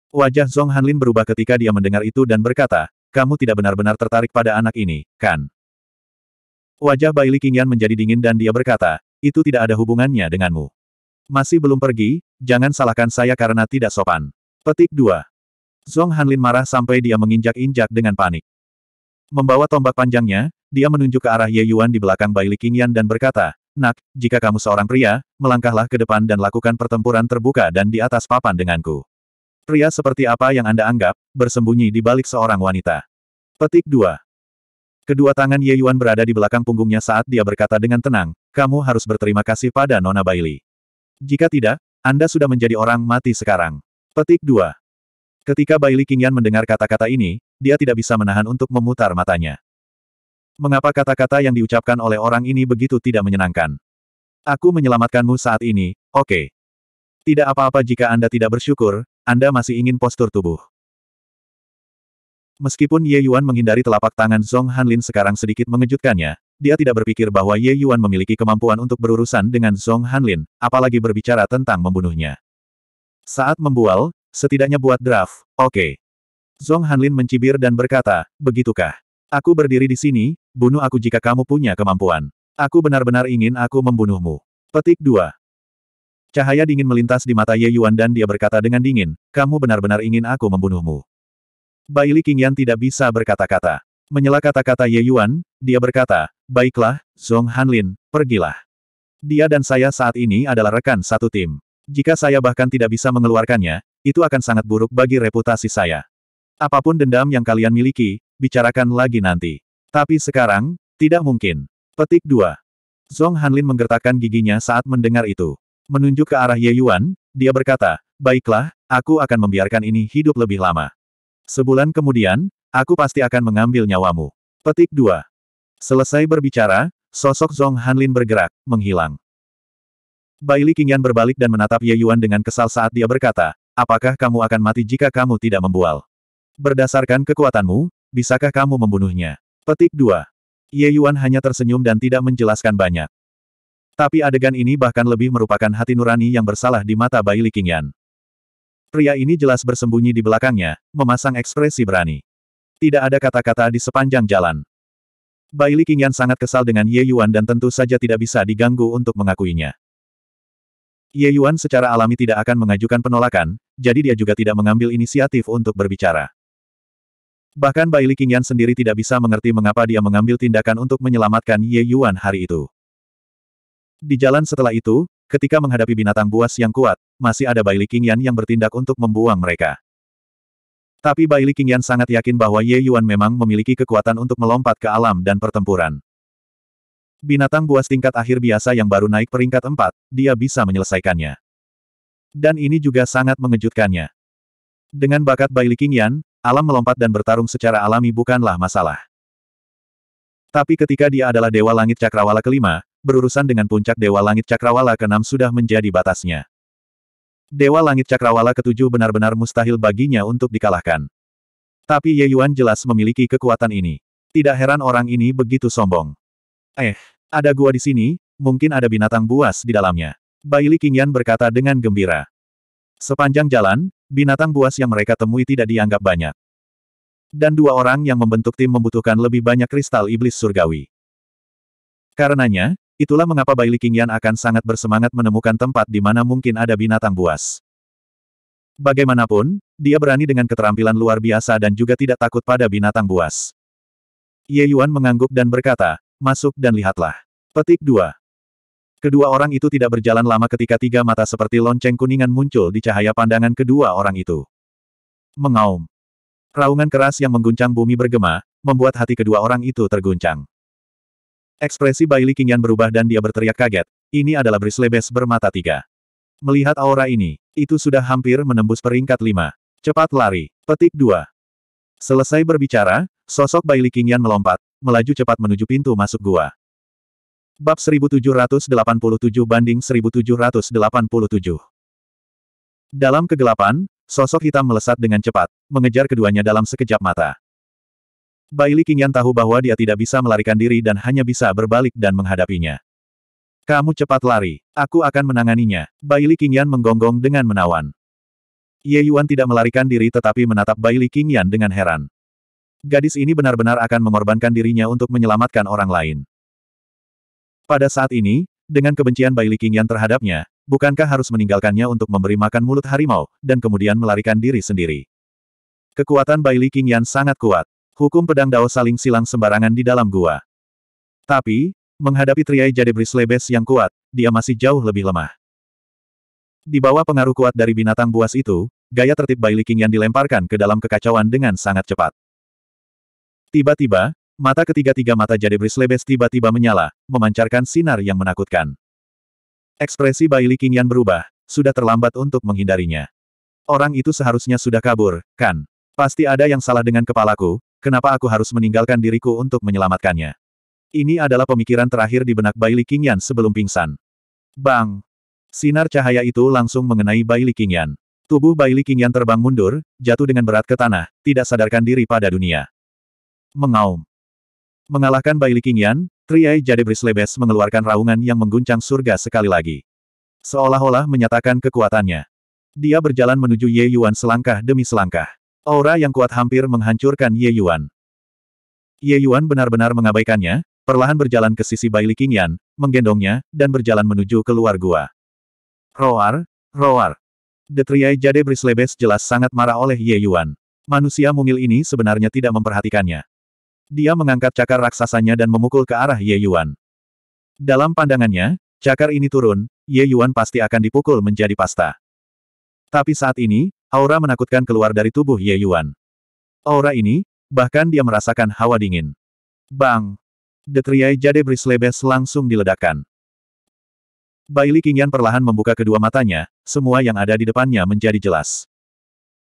Wajah Zong Hanlin berubah ketika dia mendengar itu dan berkata, kamu tidak benar-benar tertarik pada anak ini, kan? Wajah Baili Qingyan menjadi dingin dan dia berkata, itu tidak ada hubungannya denganmu. Masih belum pergi, jangan salahkan saya karena tidak sopan. Petik 2. Zong Hanlin marah sampai dia menginjak-injak dengan panik. Membawa tombak panjangnya, dia menunjuk ke arah Ye Yuan di belakang Baili Qingyan dan berkata, Nak, jika kamu seorang pria, melangkahlah ke depan dan lakukan pertempuran terbuka dan di atas papan denganku. Pria seperti apa yang Anda anggap, bersembunyi di balik seorang wanita. Petik 2. Kedua tangan Ye Yuan berada di belakang punggungnya saat dia berkata dengan tenang, kamu harus berterima kasih pada Nona Bailey. Jika tidak, Anda sudah menjadi orang mati sekarang. Petik 2. Ketika Bailey Qingyan mendengar kata-kata ini, dia tidak bisa menahan untuk memutar matanya. Mengapa kata-kata yang diucapkan oleh orang ini begitu tidak menyenangkan? Aku menyelamatkanmu saat ini, oke. Okay. Tidak apa-apa jika Anda tidak bersyukur, Anda masih ingin postur tubuh. Meskipun Ye Yuan menghindari telapak tangan Zong Hanlin sekarang sedikit mengejutkannya, dia tidak berpikir bahwa Ye Yuan memiliki kemampuan untuk berurusan dengan Zong Hanlin, apalagi berbicara tentang membunuhnya. Saat membual, setidaknya buat draft, oke. Okay. Zong Hanlin mencibir dan berkata, begitukah? Aku berdiri di sini, Bunuh aku jika kamu punya kemampuan. Aku benar-benar ingin aku membunuhmu. Petik 2. Cahaya dingin melintas di mata Ye Yuan dan dia berkata dengan dingin, kamu benar-benar ingin aku membunuhmu. Bai Li Qingyan tidak bisa berkata-kata. Menyela kata-kata Ye Yuan, dia berkata, baiklah, Song Hanlin, pergilah. Dia dan saya saat ini adalah rekan satu tim. Jika saya bahkan tidak bisa mengeluarkannya, itu akan sangat buruk bagi reputasi saya. Apapun dendam yang kalian miliki, bicarakan lagi nanti. Tapi sekarang, tidak mungkin. Petik 2. Zong Hanlin menggertakkan giginya saat mendengar itu. Menunjuk ke arah Ye Yuan, dia berkata, Baiklah, aku akan membiarkan ini hidup lebih lama. Sebulan kemudian, aku pasti akan mengambil nyawamu. Petik 2. Selesai berbicara, sosok Zong Hanlin bergerak, menghilang. Baili Qingyan berbalik dan menatap Ye Yuan dengan kesal saat dia berkata, apakah kamu akan mati jika kamu tidak membual? Berdasarkan kekuatanmu, bisakah kamu membunuhnya? Petik 2. Ye Yuan hanya tersenyum dan tidak menjelaskan banyak. Tapi adegan ini bahkan lebih merupakan hati nurani yang bersalah di mata Bai Qingyan. Pria ini jelas bersembunyi di belakangnya, memasang ekspresi berani. Tidak ada kata-kata di sepanjang jalan. Bai Qingyan sangat kesal dengan Ye Yuan dan tentu saja tidak bisa diganggu untuk mengakuinya. Ye Yuan secara alami tidak akan mengajukan penolakan, jadi dia juga tidak mengambil inisiatif untuk berbicara. Bahkan Bai Liqingyan sendiri tidak bisa mengerti mengapa dia mengambil tindakan untuk menyelamatkan Ye Yuan hari itu. Di jalan setelah itu, ketika menghadapi binatang buas yang kuat, masih ada Bai Liqingyan yang bertindak untuk membuang mereka. Tapi Bai Liqingyan sangat yakin bahwa Ye Yuan memang memiliki kekuatan untuk melompat ke alam dan pertempuran. Binatang buas tingkat akhir biasa yang baru naik peringkat 4, dia bisa menyelesaikannya. Dan ini juga sangat mengejutkannya. Dengan bakat Bai Liqingyan, alam melompat dan bertarung secara alami bukanlah masalah. Tapi ketika dia adalah Dewa Langit Cakrawala kelima, berurusan dengan puncak Dewa Langit Cakrawala keenam sudah menjadi batasnya. Dewa Langit Cakrawala ketujuh benar-benar mustahil baginya untuk dikalahkan. Tapi Ye Yuan jelas memiliki kekuatan ini. Tidak heran orang ini begitu sombong. Eh, ada gua di sini, mungkin ada binatang buas di dalamnya. Li Qingyan berkata dengan gembira. Sepanjang jalan, binatang buas yang mereka temui tidak dianggap banyak. Dan dua orang yang membentuk tim membutuhkan lebih banyak kristal iblis surgawi. Karenanya, itulah mengapa Bai Yan akan sangat bersemangat menemukan tempat di mana mungkin ada binatang buas. Bagaimanapun, dia berani dengan keterampilan luar biasa dan juga tidak takut pada binatang buas. Ye Yuan mengangguk dan berkata, masuk dan lihatlah. Petik 2. Kedua orang itu tidak berjalan lama ketika tiga mata seperti lonceng kuningan muncul di cahaya pandangan kedua orang itu. Mengaum. Raungan keras yang mengguncang bumi bergema, membuat hati kedua orang itu terguncang. Ekspresi Bailey Qingyan berubah dan dia berteriak kaget, ini adalah Brislebes bermata tiga. Melihat aura ini, itu sudah hampir menembus peringkat lima. Cepat lari. Petik dua. Selesai berbicara, sosok Bailey Qingyan melompat, melaju cepat menuju pintu masuk gua. Bab 1787 banding 1787 Dalam kegelapan, sosok hitam melesat dengan cepat, mengejar keduanya dalam sekejap mata. Baili Qingyan tahu bahwa dia tidak bisa melarikan diri dan hanya bisa berbalik dan menghadapinya. Kamu cepat lari, aku akan menanganinya. Baili Qingyan menggonggong dengan menawan. Ye Yuan tidak melarikan diri tetapi menatap Baili Qingyan dengan heran. Gadis ini benar-benar akan mengorbankan dirinya untuk menyelamatkan orang lain. Pada saat ini, dengan kebencian Bai Liqingyan terhadapnya, bukankah harus meninggalkannya untuk memberi makan mulut harimau, dan kemudian melarikan diri sendiri? Kekuatan Bai Liqingyan sangat kuat. Hukum pedang Dao saling silang sembarangan di dalam gua. Tapi, menghadapi Triai Jade Brislebes yang kuat, dia masih jauh lebih lemah. Di bawah pengaruh kuat dari binatang buas itu, gaya tertib Bai Liqingyan dilemparkan ke dalam kekacauan dengan sangat cepat. Tiba-tiba, Mata ketiga-tiga mata Jade Lebes tiba-tiba menyala, memancarkan sinar yang menakutkan. Ekspresi Baili Qingyan berubah, sudah terlambat untuk menghindarinya. Orang itu seharusnya sudah kabur, kan? Pasti ada yang salah dengan kepalaku, kenapa aku harus meninggalkan diriku untuk menyelamatkannya? Ini adalah pemikiran terakhir di benak Baili Qingyan sebelum pingsan. Bang! Sinar cahaya itu langsung mengenai Baili Qingyan. Tubuh Baili Qingyan terbang mundur, jatuh dengan berat ke tanah, tidak sadarkan diri pada dunia. Mengaum. Mengalahkan Baili Qingyan, Triai Jade Brislebes mengeluarkan raungan yang mengguncang surga sekali lagi. Seolah-olah menyatakan kekuatannya. Dia berjalan menuju Ye Yuan selangkah demi selangkah. Aura yang kuat hampir menghancurkan Ye Yuan. Ye Yuan benar-benar mengabaikannya, perlahan berjalan ke sisi Baili Qingyan, menggendongnya, dan berjalan menuju keluar gua. Roar, roar. The Triai Jade Brislebes jelas sangat marah oleh Ye Yuan. Manusia mungil ini sebenarnya tidak memperhatikannya. Dia mengangkat cakar raksasanya dan memukul ke arah Ye Yuan. Dalam pandangannya, cakar ini turun, Ye Yuan pasti akan dipukul menjadi pasta. Tapi saat ini, aura menakutkan keluar dari tubuh Ye Yuan. Aura ini, bahkan dia merasakan hawa dingin. Bang! Detriai Jade Brislebes langsung diledakkan. Baili Qingyan perlahan membuka kedua matanya, semua yang ada di depannya menjadi jelas.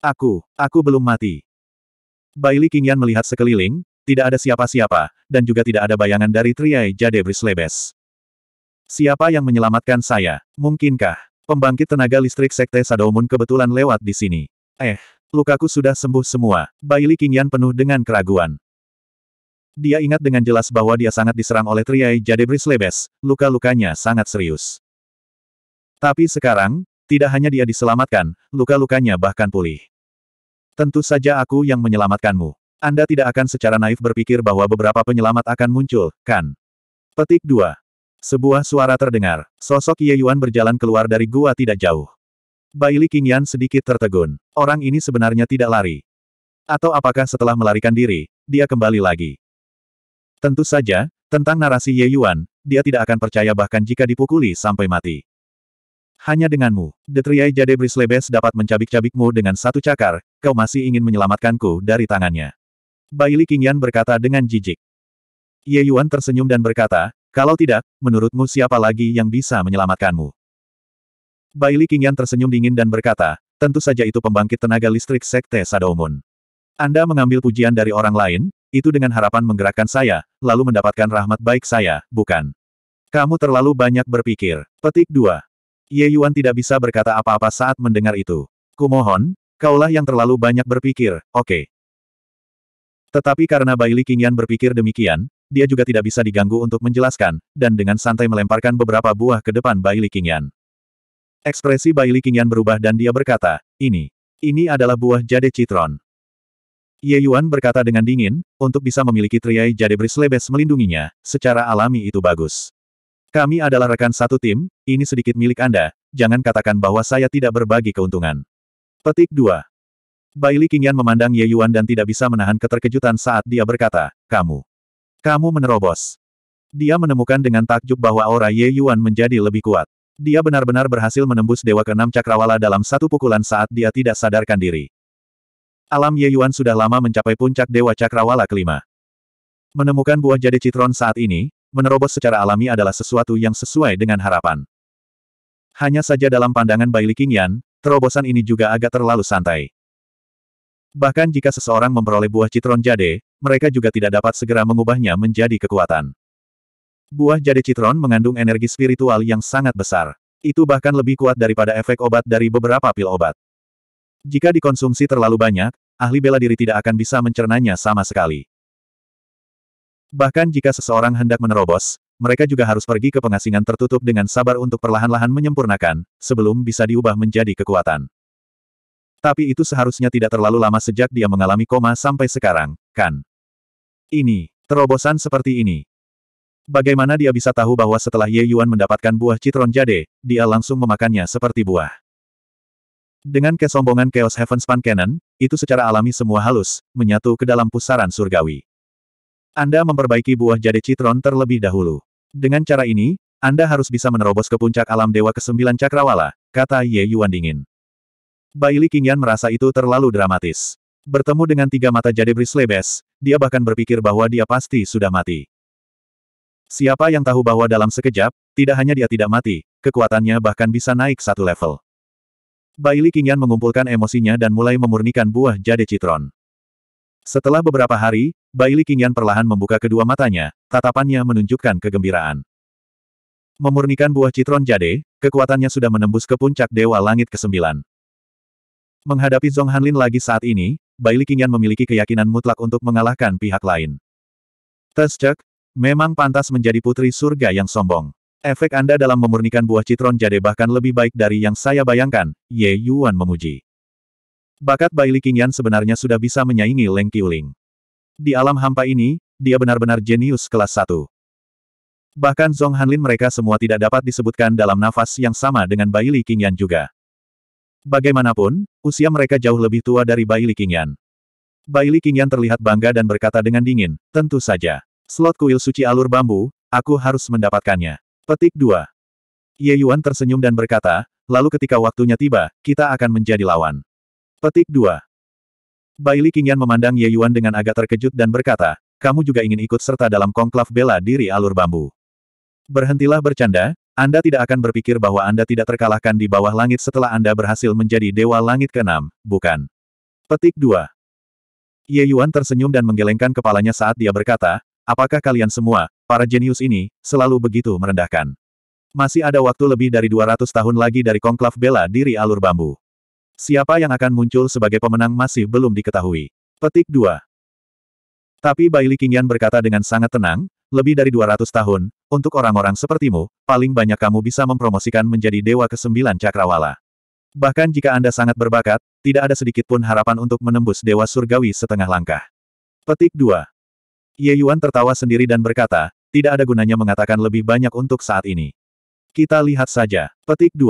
Aku, aku belum mati. Baili Qingyan melihat sekeliling, tidak ada siapa-siapa, dan juga tidak ada bayangan dari Triai Jade Brislebes. Siapa yang menyelamatkan saya? Mungkinkah? Pembangkit tenaga listrik Sekte Sadomun kebetulan lewat di sini. Eh, lukaku sudah sembuh semua. Baili Qingyan penuh dengan keraguan. Dia ingat dengan jelas bahwa dia sangat diserang oleh Triai Jade Brislebes, luka-lukanya sangat serius. Tapi sekarang, tidak hanya dia diselamatkan, luka-lukanya bahkan pulih. Tentu saja aku yang menyelamatkanmu. Anda tidak akan secara naif berpikir bahwa beberapa penyelamat akan muncul, kan? Petik 2. Sebuah suara terdengar. Sosok Ye Yuan berjalan keluar dari gua tidak jauh. Li Qingyan sedikit tertegun. Orang ini sebenarnya tidak lari. Atau apakah setelah melarikan diri, dia kembali lagi? Tentu saja, tentang narasi Ye Yuan, dia tidak akan percaya bahkan jika dipukuli sampai mati. Hanya denganmu, Detriai Jade Brislebes dapat mencabik-cabikmu dengan satu cakar, kau masih ingin menyelamatkanku dari tangannya. Baili Qingyan berkata dengan jijik. Ye Yuan tersenyum dan berkata, kalau tidak, menurutmu siapa lagi yang bisa menyelamatkanmu? Baili Qingyan tersenyum dingin dan berkata, tentu saja itu pembangkit tenaga listrik Sekte Sadomun. Anda mengambil pujian dari orang lain, itu dengan harapan menggerakkan saya, lalu mendapatkan rahmat baik saya, bukan? Kamu terlalu banyak berpikir. Petik 2. Ye Yuan tidak bisa berkata apa-apa saat mendengar itu. Kumohon, kaulah yang terlalu banyak berpikir, oke. Okay. Tetapi karena Bai Li Qingyan berpikir demikian, dia juga tidak bisa diganggu untuk menjelaskan, dan dengan santai melemparkan beberapa buah ke depan Bai Li Qingyan. Ekspresi Bai Li Qingyan berubah dan dia berkata, ini, ini adalah buah jade citron. Ye Yuan berkata dengan dingin, untuk bisa memiliki triai jade brislebes melindunginya, secara alami itu bagus. Kami adalah rekan satu tim, ini sedikit milik Anda, jangan katakan bahwa saya tidak berbagi keuntungan. Petik 2. Baili Qingyan memandang Ye Yuan dan tidak bisa menahan keterkejutan saat dia berkata, Kamu. Kamu menerobos. Dia menemukan dengan takjub bahwa aura Ye Yuan menjadi lebih kuat. Dia benar-benar berhasil menembus Dewa Keenam Cakrawala dalam satu pukulan saat dia tidak sadarkan diri. Alam Ye Yuan sudah lama mencapai puncak Dewa Cakrawala kelima. Menemukan buah jade citron saat ini, menerobos secara alami adalah sesuatu yang sesuai dengan harapan. Hanya saja dalam pandangan Baili Qingyan, terobosan ini juga agak terlalu santai. Bahkan jika seseorang memperoleh buah citron jade, mereka juga tidak dapat segera mengubahnya menjadi kekuatan. Buah jade citron mengandung energi spiritual yang sangat besar. Itu bahkan lebih kuat daripada efek obat dari beberapa pil obat. Jika dikonsumsi terlalu banyak, ahli bela diri tidak akan bisa mencernanya sama sekali. Bahkan jika seseorang hendak menerobos, mereka juga harus pergi ke pengasingan tertutup dengan sabar untuk perlahan-lahan menyempurnakan, sebelum bisa diubah menjadi kekuatan. Tapi itu seharusnya tidak terlalu lama sejak dia mengalami koma sampai sekarang, kan? Ini, terobosan seperti ini. Bagaimana dia bisa tahu bahwa setelah Ye Yuan mendapatkan buah citron jade, dia langsung memakannya seperti buah? Dengan kesombongan Chaos Heaven Span Cannon, itu secara alami semua halus, menyatu ke dalam pusaran surgawi. Anda memperbaiki buah jade citron terlebih dahulu. Dengan cara ini, Anda harus bisa menerobos ke puncak alam dewa ke-9 cakrawala, kata Ye Yuan dingin. Baili Qingyan merasa itu terlalu dramatis. Bertemu dengan tiga mata jade Lebes, dia bahkan berpikir bahwa dia pasti sudah mati. Siapa yang tahu bahwa dalam sekejap, tidak hanya dia tidak mati, kekuatannya bahkan bisa naik satu level. Baili Qingyan mengumpulkan emosinya dan mulai memurnikan buah jade citron. Setelah beberapa hari, Baili Qingyan perlahan membuka kedua matanya, tatapannya menunjukkan kegembiraan. Memurnikan buah citron jade, kekuatannya sudah menembus ke puncak Dewa Langit ke-9. Menghadapi Zhong Hanlin lagi saat ini, Bai Qingyan memiliki keyakinan mutlak untuk mengalahkan pihak lain. Tescek, memang pantas menjadi putri surga yang sombong. Efek Anda dalam memurnikan buah citron jade bahkan lebih baik dari yang saya bayangkan, Ye Yuan memuji. Bakat Bai Qingyan sebenarnya sudah bisa menyaingi Leng Qiuling. Di alam hampa ini, dia benar-benar jenius kelas 1. Bahkan Zhong Hanlin mereka semua tidak dapat disebutkan dalam nafas yang sama dengan Bai Qingyan juga. Bagaimanapun, usia mereka jauh lebih tua dari Bai Li Qingyan. Bai Li Qingyan terlihat bangga dan berkata dengan dingin, tentu saja. Slot kuil suci alur bambu, aku harus mendapatkannya. Petik 2. Ye Yuan tersenyum dan berkata, lalu ketika waktunya tiba, kita akan menjadi lawan. Petik 2. Bai Li Qingyan memandang Ye Yuan dengan agak terkejut dan berkata, kamu juga ingin ikut serta dalam konklav bela diri alur bambu. Berhentilah bercanda, anda tidak akan berpikir bahwa Anda tidak terkalahkan di bawah langit setelah Anda berhasil menjadi Dewa Langit ke-6, bukan? Petik 2. Ye Yuan tersenyum dan menggelengkan kepalanya saat dia berkata, Apakah kalian semua, para jenius ini, selalu begitu merendahkan? Masih ada waktu lebih dari 200 tahun lagi dari konklav bela diri alur bambu. Siapa yang akan muncul sebagai pemenang masih belum diketahui. Petik 2. Tapi Baili Qingyan berkata dengan sangat tenang, lebih dari 200 tahun, untuk orang-orang sepertimu, paling banyak kamu bisa mempromosikan menjadi Dewa ke-9 Cakrawala. Bahkan jika Anda sangat berbakat, tidak ada sedikit pun harapan untuk menembus Dewa Surgawi setengah langkah. Petik 2. Ye Yuan tertawa sendiri dan berkata, tidak ada gunanya mengatakan lebih banyak untuk saat ini. Kita lihat saja. Petik 2.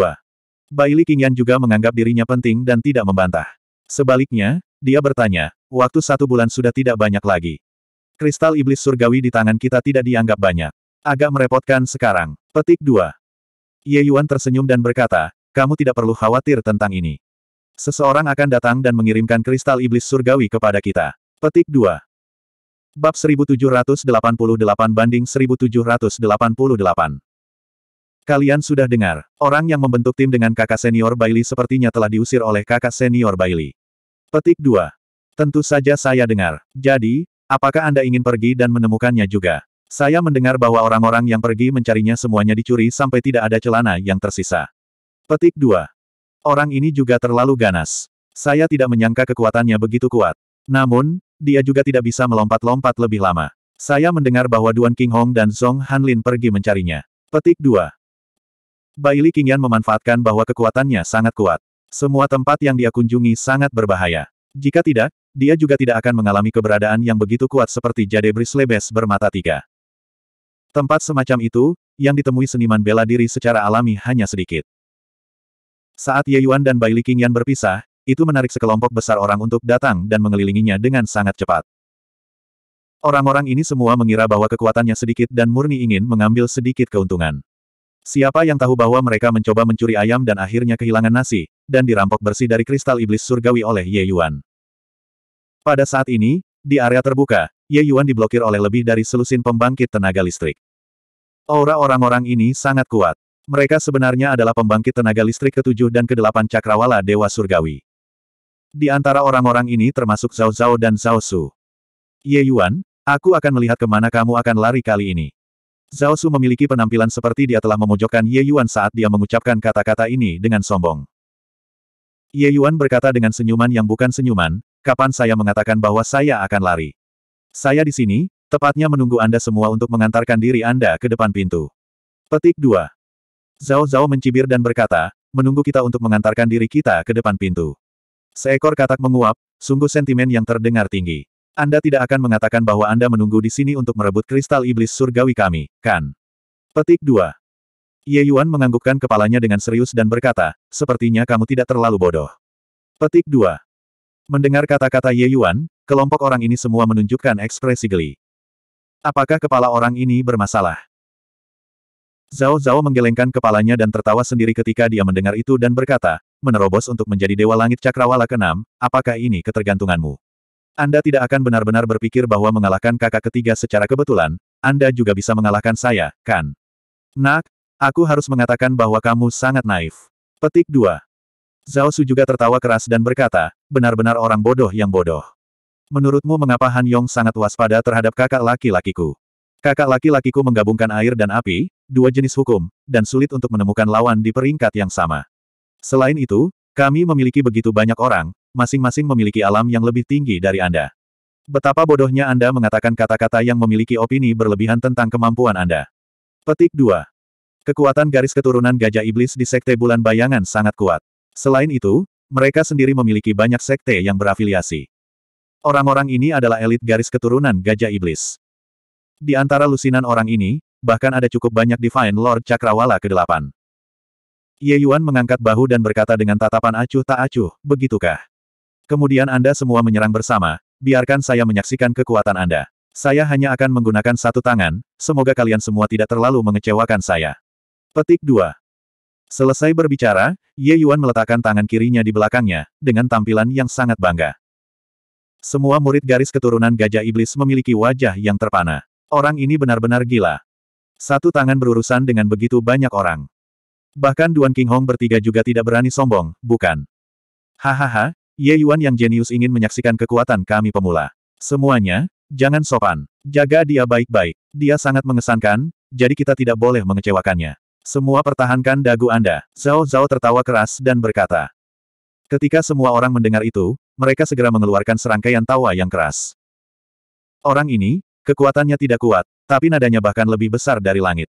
Baili Qingyan juga menganggap dirinya penting dan tidak membantah. Sebaliknya, dia bertanya, waktu satu bulan sudah tidak banyak lagi. Kristal iblis surgawi di tangan kita tidak dianggap banyak. Agak merepotkan sekarang. Petik 2. Ye Yuan tersenyum dan berkata, kamu tidak perlu khawatir tentang ini. Seseorang akan datang dan mengirimkan kristal iblis surgawi kepada kita. Petik 2. Bab 1788 banding 1788. Kalian sudah dengar, orang yang membentuk tim dengan kakak senior Bailey sepertinya telah diusir oleh kakak senior Bailey. Petik 2. Tentu saja saya dengar. Jadi, apakah Anda ingin pergi dan menemukannya juga? Saya mendengar bahwa orang-orang yang pergi mencarinya semuanya dicuri sampai tidak ada celana yang tersisa. Petik 2. Orang ini juga terlalu ganas. Saya tidak menyangka kekuatannya begitu kuat. Namun, dia juga tidak bisa melompat-lompat lebih lama. Saya mendengar bahwa Duan King Hong dan Zhong Hanlin pergi mencarinya. Petik 2. Baili Qingyan memanfaatkan bahwa kekuatannya sangat kuat. Semua tempat yang dia kunjungi sangat berbahaya. Jika tidak, dia juga tidak akan mengalami keberadaan yang begitu kuat seperti Jade Brislebes bermata tiga. Tempat semacam itu, yang ditemui seniman bela diri secara alami hanya sedikit. Saat Ye Yuan dan Bai Yan berpisah, itu menarik sekelompok besar orang untuk datang dan mengelilinginya dengan sangat cepat. Orang-orang ini semua mengira bahwa kekuatannya sedikit dan murni ingin mengambil sedikit keuntungan. Siapa yang tahu bahwa mereka mencoba mencuri ayam dan akhirnya kehilangan nasi, dan dirampok bersih dari kristal iblis surgawi oleh Ye Yuan. Pada saat ini, di area terbuka, Ye Yuan diblokir oleh lebih dari selusin pembangkit tenaga listrik. Aura orang-orang ini sangat kuat. Mereka sebenarnya adalah pembangkit tenaga listrik ketujuh dan kedelapan cakrawala Dewa Surgawi. Di antara orang-orang ini termasuk Zhao Zhao dan Zhao Su. Ye Yuan, aku akan melihat kemana kamu akan lari kali ini. Zhao Su memiliki penampilan seperti dia telah memojokkan Ye Yuan saat dia mengucapkan kata-kata ini dengan sombong. Ye Yuan berkata dengan senyuman yang bukan senyuman, kapan saya mengatakan bahwa saya akan lari? Saya di sini, tepatnya menunggu Anda semua untuk mengantarkan diri Anda ke depan pintu. Petik 2. Zhao Zhao mencibir dan berkata, menunggu kita untuk mengantarkan diri kita ke depan pintu. Seekor katak menguap, sungguh sentimen yang terdengar tinggi. Anda tidak akan mengatakan bahwa Anda menunggu di sini untuk merebut kristal iblis surgawi kami, kan? Petik 2. Ye Yuan menganggukkan kepalanya dengan serius dan berkata, sepertinya kamu tidak terlalu bodoh. Petik 2. Mendengar kata-kata Ye Yuan, Kelompok orang ini semua menunjukkan ekspresi geli. Apakah kepala orang ini bermasalah? Zhao Zhao menggelengkan kepalanya dan tertawa sendiri ketika dia mendengar itu dan berkata, menerobos untuk menjadi Dewa Langit Cakrawala ke apakah ini ketergantunganmu? Anda tidak akan benar-benar berpikir bahwa mengalahkan kakak ketiga secara kebetulan, Anda juga bisa mengalahkan saya, kan? Nak, aku harus mengatakan bahwa kamu sangat naif. Petik 2. Zhao Su juga tertawa keras dan berkata, benar-benar orang bodoh yang bodoh. Menurutmu mengapa Han Yong sangat waspada terhadap kakak laki-lakiku? Kakak laki-lakiku menggabungkan air dan api, dua jenis hukum, dan sulit untuk menemukan lawan di peringkat yang sama. Selain itu, kami memiliki begitu banyak orang, masing-masing memiliki alam yang lebih tinggi dari Anda. Betapa bodohnya Anda mengatakan kata-kata yang memiliki opini berlebihan tentang kemampuan Anda. Petik 2. Kekuatan garis keturunan Gajah Iblis di Sekte Bulan Bayangan sangat kuat. Selain itu, mereka sendiri memiliki banyak sekte yang berafiliasi. Orang-orang ini adalah elit garis keturunan Gajah Iblis. Di antara lusinan orang ini, bahkan ada cukup banyak Divine Lord Cakrawala ke-8. Ye Yuan mengangkat bahu dan berkata dengan tatapan acuh tak acuh, begitukah? Kemudian Anda semua menyerang bersama, biarkan saya menyaksikan kekuatan Anda. Saya hanya akan menggunakan satu tangan, semoga kalian semua tidak terlalu mengecewakan saya. Petik 2. Selesai berbicara, Ye Yuan meletakkan tangan kirinya di belakangnya, dengan tampilan yang sangat bangga. Semua murid garis keturunan Gajah Iblis memiliki wajah yang terpana. Orang ini benar-benar gila. Satu tangan berurusan dengan begitu banyak orang. Bahkan Duan King Hong bertiga juga tidak berani sombong, bukan? Hahaha, Ye Yuan yang jenius ingin menyaksikan kekuatan kami pemula. Semuanya, jangan sopan. Jaga dia baik-baik. Dia sangat mengesankan, jadi kita tidak boleh mengecewakannya. Semua pertahankan dagu Anda. Zhao Zhao tertawa keras dan berkata. Ketika semua orang mendengar itu, mereka segera mengeluarkan serangkaian tawa yang keras. Orang ini, kekuatannya tidak kuat, tapi nadanya bahkan lebih besar dari langit.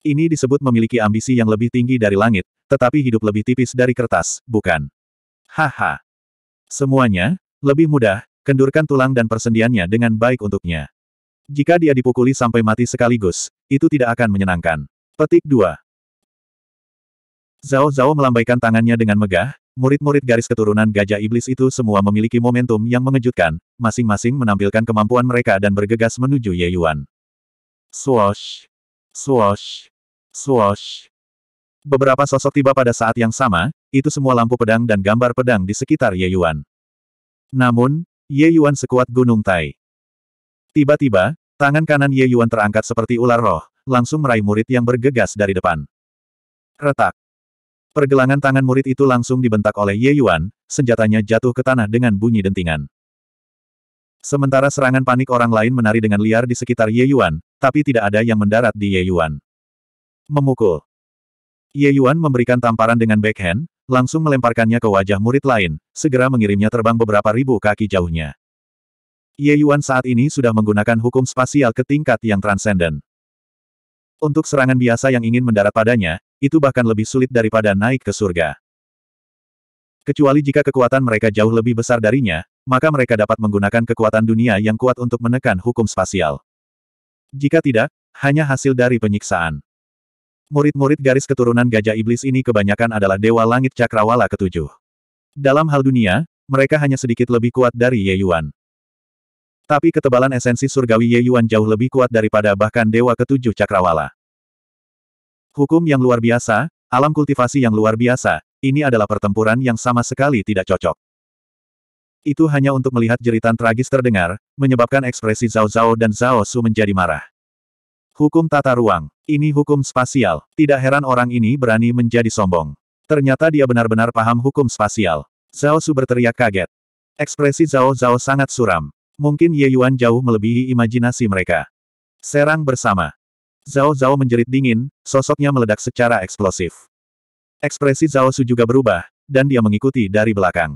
Ini disebut memiliki ambisi yang lebih tinggi dari langit, tetapi hidup lebih tipis dari kertas, bukan? Haha. Semuanya, lebih mudah, kendurkan tulang dan persendiannya dengan baik untuknya. Jika dia dipukuli sampai mati sekaligus, itu tidak akan menyenangkan. Petik 2. Zhao Zhao melambaikan tangannya dengan megah, Murid-murid garis keturunan Gajah Iblis itu semua memiliki momentum yang mengejutkan, masing-masing menampilkan kemampuan mereka dan bergegas menuju Ye Yuan. Swosh, swosh, swosh. Beberapa sosok tiba pada saat yang sama, itu semua lampu pedang dan gambar pedang di sekitar Ye Yuan. Namun, Ye Yuan sekuat gunung Tai. Tiba-tiba, tangan kanan Ye Yuan terangkat seperti ular roh, langsung meraih murid yang bergegas dari depan. Retak. Pergelangan tangan murid itu langsung dibentak oleh Ye Yuan, senjatanya jatuh ke tanah dengan bunyi dentingan. Sementara serangan panik orang lain menari dengan liar di sekitar Ye Yuan, tapi tidak ada yang mendarat di Ye Yuan. Memukul. Ye Yuan memberikan tamparan dengan backhand, langsung melemparkannya ke wajah murid lain, segera mengirimnya terbang beberapa ribu kaki jauhnya. Ye Yuan saat ini sudah menggunakan hukum spasial ke tingkat yang transenden. Untuk serangan biasa yang ingin mendarat padanya, itu bahkan lebih sulit daripada naik ke surga. Kecuali jika kekuatan mereka jauh lebih besar darinya, maka mereka dapat menggunakan kekuatan dunia yang kuat untuk menekan hukum spasial. Jika tidak, hanya hasil dari penyiksaan. Murid-murid garis keturunan Gajah Iblis ini kebanyakan adalah Dewa Langit Cakrawala ketujuh. Dalam hal dunia, mereka hanya sedikit lebih kuat dari Ye Yuan. Tapi ketebalan esensi surgawi Ye Yuan jauh lebih kuat daripada bahkan Dewa Ketujuh Cakrawala. Hukum yang luar biasa, alam kultivasi yang luar biasa, ini adalah pertempuran yang sama sekali tidak cocok. Itu hanya untuk melihat jeritan tragis terdengar, menyebabkan ekspresi Zhao Zhao dan Zhao Su menjadi marah. Hukum tata ruang. Ini hukum spasial. Tidak heran orang ini berani menjadi sombong. Ternyata dia benar-benar paham hukum spasial. Zhao Su berteriak kaget. Ekspresi Zhao Zhao sangat suram. Mungkin Ye Yuan jauh melebihi imajinasi mereka. Serang bersama. Zhao Zhao menjerit dingin, sosoknya meledak secara eksplosif. Ekspresi Zhao Su juga berubah, dan dia mengikuti dari belakang.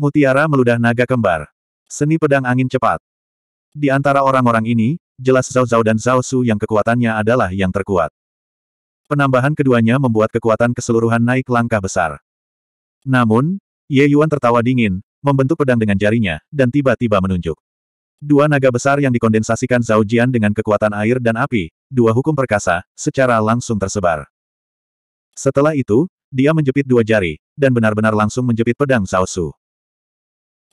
Mutiara meludah naga kembar. Seni pedang angin cepat. Di antara orang-orang ini, jelas Zhao Zhao dan Zhao Su yang kekuatannya adalah yang terkuat. Penambahan keduanya membuat kekuatan keseluruhan naik langkah besar. Namun, Ye Yuan tertawa dingin, membentuk pedang dengan jarinya, dan tiba-tiba menunjuk. Dua naga besar yang dikondensasikan Zhao Jian dengan kekuatan air dan api, dua hukum perkasa, secara langsung tersebar. Setelah itu, dia menjepit dua jari, dan benar-benar langsung menjepit pedang Zhao Su.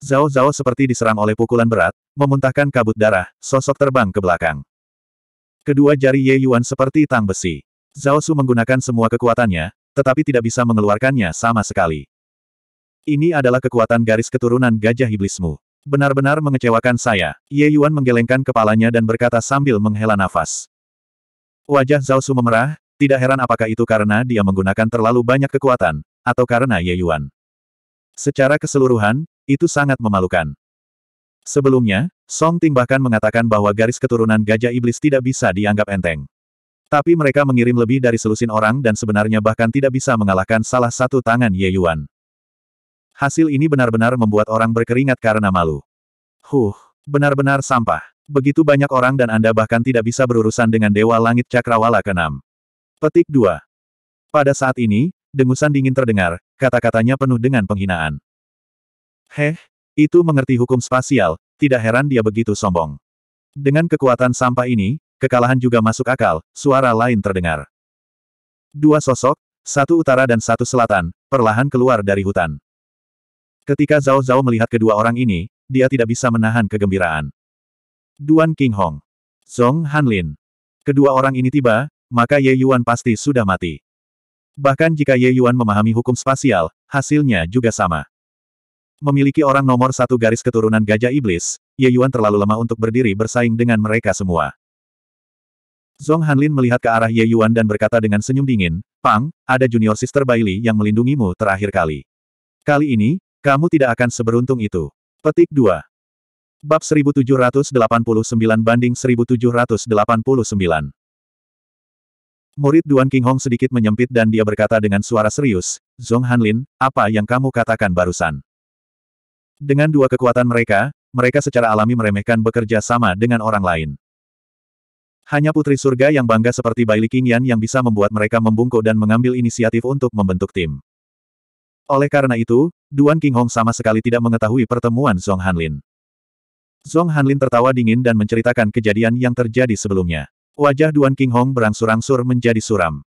Zhao Zhao seperti diserang oleh pukulan berat, memuntahkan kabut darah, sosok terbang ke belakang. Kedua jari Ye Yuan seperti tang besi. Zhao Su menggunakan semua kekuatannya, tetapi tidak bisa mengeluarkannya sama sekali. Ini adalah kekuatan garis keturunan gajah iblismu. Benar-benar mengecewakan saya. Ye Yuan menggelengkan kepalanya dan berkata sambil menghela nafas. Wajah Zhao Su memerah, tidak heran apakah itu karena dia menggunakan terlalu banyak kekuatan, atau karena Ye Yuan. Secara keseluruhan, itu sangat memalukan. Sebelumnya, Song Ting bahkan mengatakan bahwa garis keturunan gajah iblis tidak bisa dianggap enteng. Tapi mereka mengirim lebih dari selusin orang dan sebenarnya bahkan tidak bisa mengalahkan salah satu tangan Ye Yuan. Hasil ini benar-benar membuat orang berkeringat karena malu. Huh, benar-benar sampah. Begitu banyak orang dan Anda bahkan tidak bisa berurusan dengan Dewa Langit Cakrawala ke-6. Petik 2. Pada saat ini, dengusan dingin terdengar, kata-katanya penuh dengan penghinaan. Heh, itu mengerti hukum spasial, tidak heran dia begitu sombong. Dengan kekuatan sampah ini, kekalahan juga masuk akal, suara lain terdengar. Dua sosok, satu utara dan satu selatan, perlahan keluar dari hutan. Ketika Zhao Zhao melihat kedua orang ini, dia tidak bisa menahan kegembiraan. Duan King Hong. Song Hanlin. Kedua orang ini tiba, maka Ye Yuan pasti sudah mati. Bahkan jika Ye Yuan memahami hukum spasial, hasilnya juga sama. Memiliki orang nomor satu garis keturunan gajah iblis, Ye Yuan terlalu lemah untuk berdiri bersaing dengan mereka semua. Zong Hanlin melihat ke arah Ye Yuan dan berkata dengan senyum dingin, Pang, ada junior sister Bailey yang melindungimu terakhir kali. Kali ini, kamu tidak akan seberuntung itu. Petik 2. Bab 1789 banding 1789. Murid Duan King Hong sedikit menyempit dan dia berkata dengan suara serius, Zong Hanlin, apa yang kamu katakan barusan? Dengan dua kekuatan mereka, mereka secara alami meremehkan bekerja sama dengan orang lain. Hanya putri surga yang bangga seperti Bai Qingyan yang bisa membuat mereka membungkuk dan mengambil inisiatif untuk membentuk tim. Oleh karena itu, Duan King Hong sama sekali tidak mengetahui pertemuan Zong Hanlin. Zong Hanlin tertawa dingin dan menceritakan kejadian yang terjadi sebelumnya. Wajah Duan King Hong berangsur-angsur menjadi suram.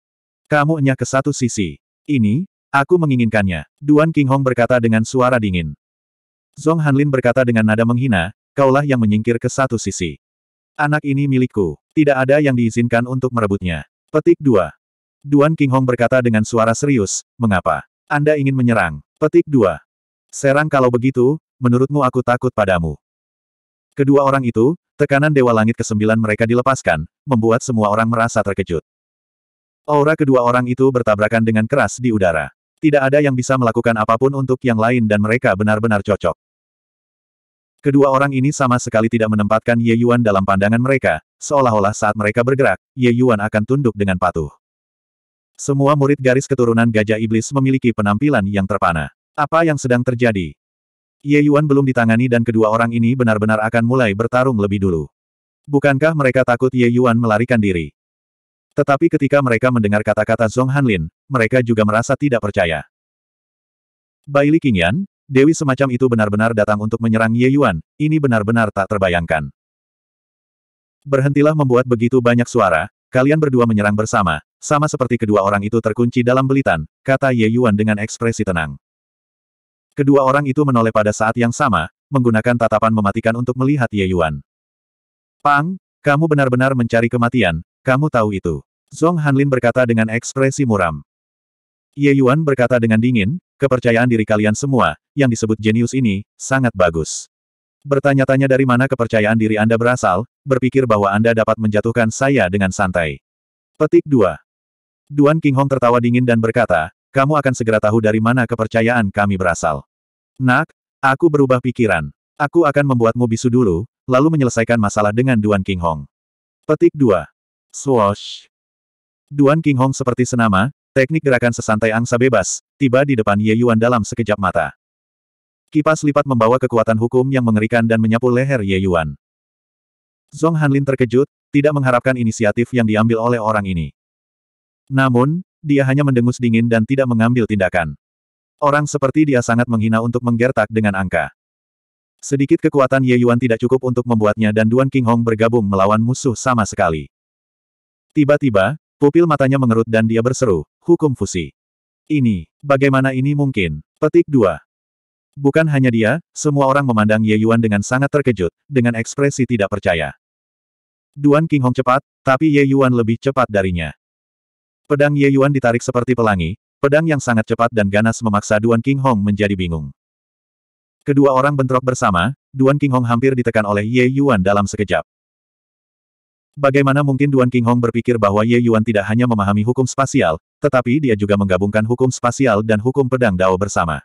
Kamu enyah ke satu sisi. Ini, aku menginginkannya. Duan King Hong berkata dengan suara dingin. Zong Hanlin berkata dengan nada menghina, kaulah yang menyingkir ke satu sisi. Anak ini milikku. Tidak ada yang diizinkan untuk merebutnya. Petik 2. Duan King Hong berkata dengan suara serius, mengapa? Anda ingin menyerang. Petik 2. Serang kalau begitu, menurutmu aku takut padamu. Kedua orang itu, tekanan Dewa Langit ke-9 mereka dilepaskan, membuat semua orang merasa terkejut. Aura kedua orang itu bertabrakan dengan keras di udara. Tidak ada yang bisa melakukan apapun untuk yang lain dan mereka benar-benar cocok. Kedua orang ini sama sekali tidak menempatkan Ye Yuan dalam pandangan mereka, seolah-olah saat mereka bergerak, Ye Yuan akan tunduk dengan patuh. Semua murid garis keturunan Gajah Iblis memiliki penampilan yang terpana. Apa yang sedang terjadi? Ye Yuan belum ditangani dan kedua orang ini benar-benar akan mulai bertarung lebih dulu. Bukankah mereka takut Ye Yuan melarikan diri? Tetapi ketika mereka mendengar kata-kata Zong Hanlin, mereka juga merasa tidak percaya. Bai Li Qingyan, Dewi semacam itu benar-benar datang untuk menyerang Ye Yuan, ini benar-benar tak terbayangkan. Berhentilah membuat begitu banyak suara, Kalian berdua menyerang bersama, sama seperti kedua orang itu terkunci dalam belitan, kata Ye Yuan dengan ekspresi tenang. Kedua orang itu menoleh pada saat yang sama, menggunakan tatapan mematikan untuk melihat Ye Yuan. Pang, kamu benar-benar mencari kematian, kamu tahu itu. Zhong Hanlin berkata dengan ekspresi muram. Ye Yuan berkata dengan dingin, kepercayaan diri kalian semua, yang disebut jenius ini, sangat bagus. Bertanya-tanya dari mana kepercayaan diri Anda berasal, berpikir bahwa Anda dapat menjatuhkan saya dengan santai. Petik 2. Duan King Hong tertawa dingin dan berkata, kamu akan segera tahu dari mana kepercayaan kami berasal. Nak, aku berubah pikiran. Aku akan membuatmu bisu dulu, lalu menyelesaikan masalah dengan Duan King Hong. Petik 2. Swoosh. Duan King Hong seperti senama, teknik gerakan sesantai angsa bebas, tiba di depan Ye Yuan dalam sekejap mata. Kipas lipat membawa kekuatan hukum yang mengerikan dan menyapu leher Ye Yuan. Zong Hanlin terkejut, tidak mengharapkan inisiatif yang diambil oleh orang ini. Namun, dia hanya mendengus dingin dan tidak mengambil tindakan. Orang seperti dia sangat menghina untuk menggertak dengan angka. Sedikit kekuatan Ye Yuan tidak cukup untuk membuatnya dan Duan King Hong bergabung melawan musuh sama sekali. Tiba-tiba, pupil matanya mengerut dan dia berseru, hukum fusi. Ini, bagaimana ini mungkin? Petik 2. Bukan hanya dia, semua orang memandang Ye Yuan dengan sangat terkejut, dengan ekspresi tidak percaya. Duan King Hong cepat, tapi Ye Yuan lebih cepat darinya. Pedang Ye Yuan ditarik seperti pelangi, pedang yang sangat cepat dan ganas memaksa Duan King Hong menjadi bingung. Kedua orang bentrok bersama, Duan King Hong hampir ditekan oleh Ye Yuan dalam sekejap. Bagaimana mungkin Duan King Hong berpikir bahwa Ye Yuan tidak hanya memahami hukum spasial, tetapi dia juga menggabungkan hukum spasial dan hukum pedang dao bersama.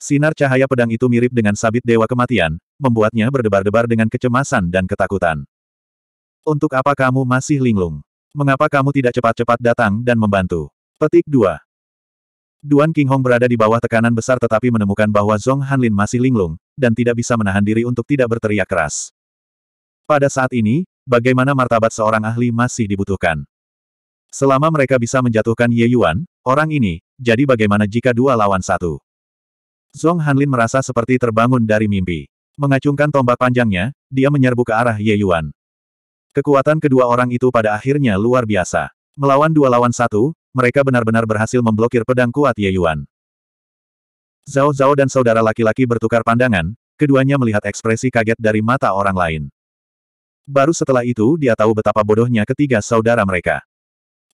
Sinar cahaya pedang itu mirip dengan sabit dewa kematian, membuatnya berdebar-debar dengan kecemasan dan ketakutan. Untuk apa kamu masih linglung? Mengapa kamu tidak cepat-cepat datang dan membantu? Petik 2. Duan King Hong berada di bawah tekanan besar tetapi menemukan bahwa Zong Hanlin masih linglung, dan tidak bisa menahan diri untuk tidak berteriak keras. Pada saat ini, bagaimana martabat seorang ahli masih dibutuhkan. Selama mereka bisa menjatuhkan Ye Yuan, orang ini, jadi bagaimana jika dua lawan satu? Zong Hanlin merasa seperti terbangun dari mimpi. Mengacungkan tombak panjangnya, dia menyerbu ke arah Ye Yuan. Kekuatan kedua orang itu pada akhirnya luar biasa. Melawan dua lawan satu, mereka benar-benar berhasil memblokir pedang kuat Ye Yuan. Zhao Zhao dan saudara laki-laki bertukar pandangan, keduanya melihat ekspresi kaget dari mata orang lain. Baru setelah itu dia tahu betapa bodohnya ketiga saudara mereka.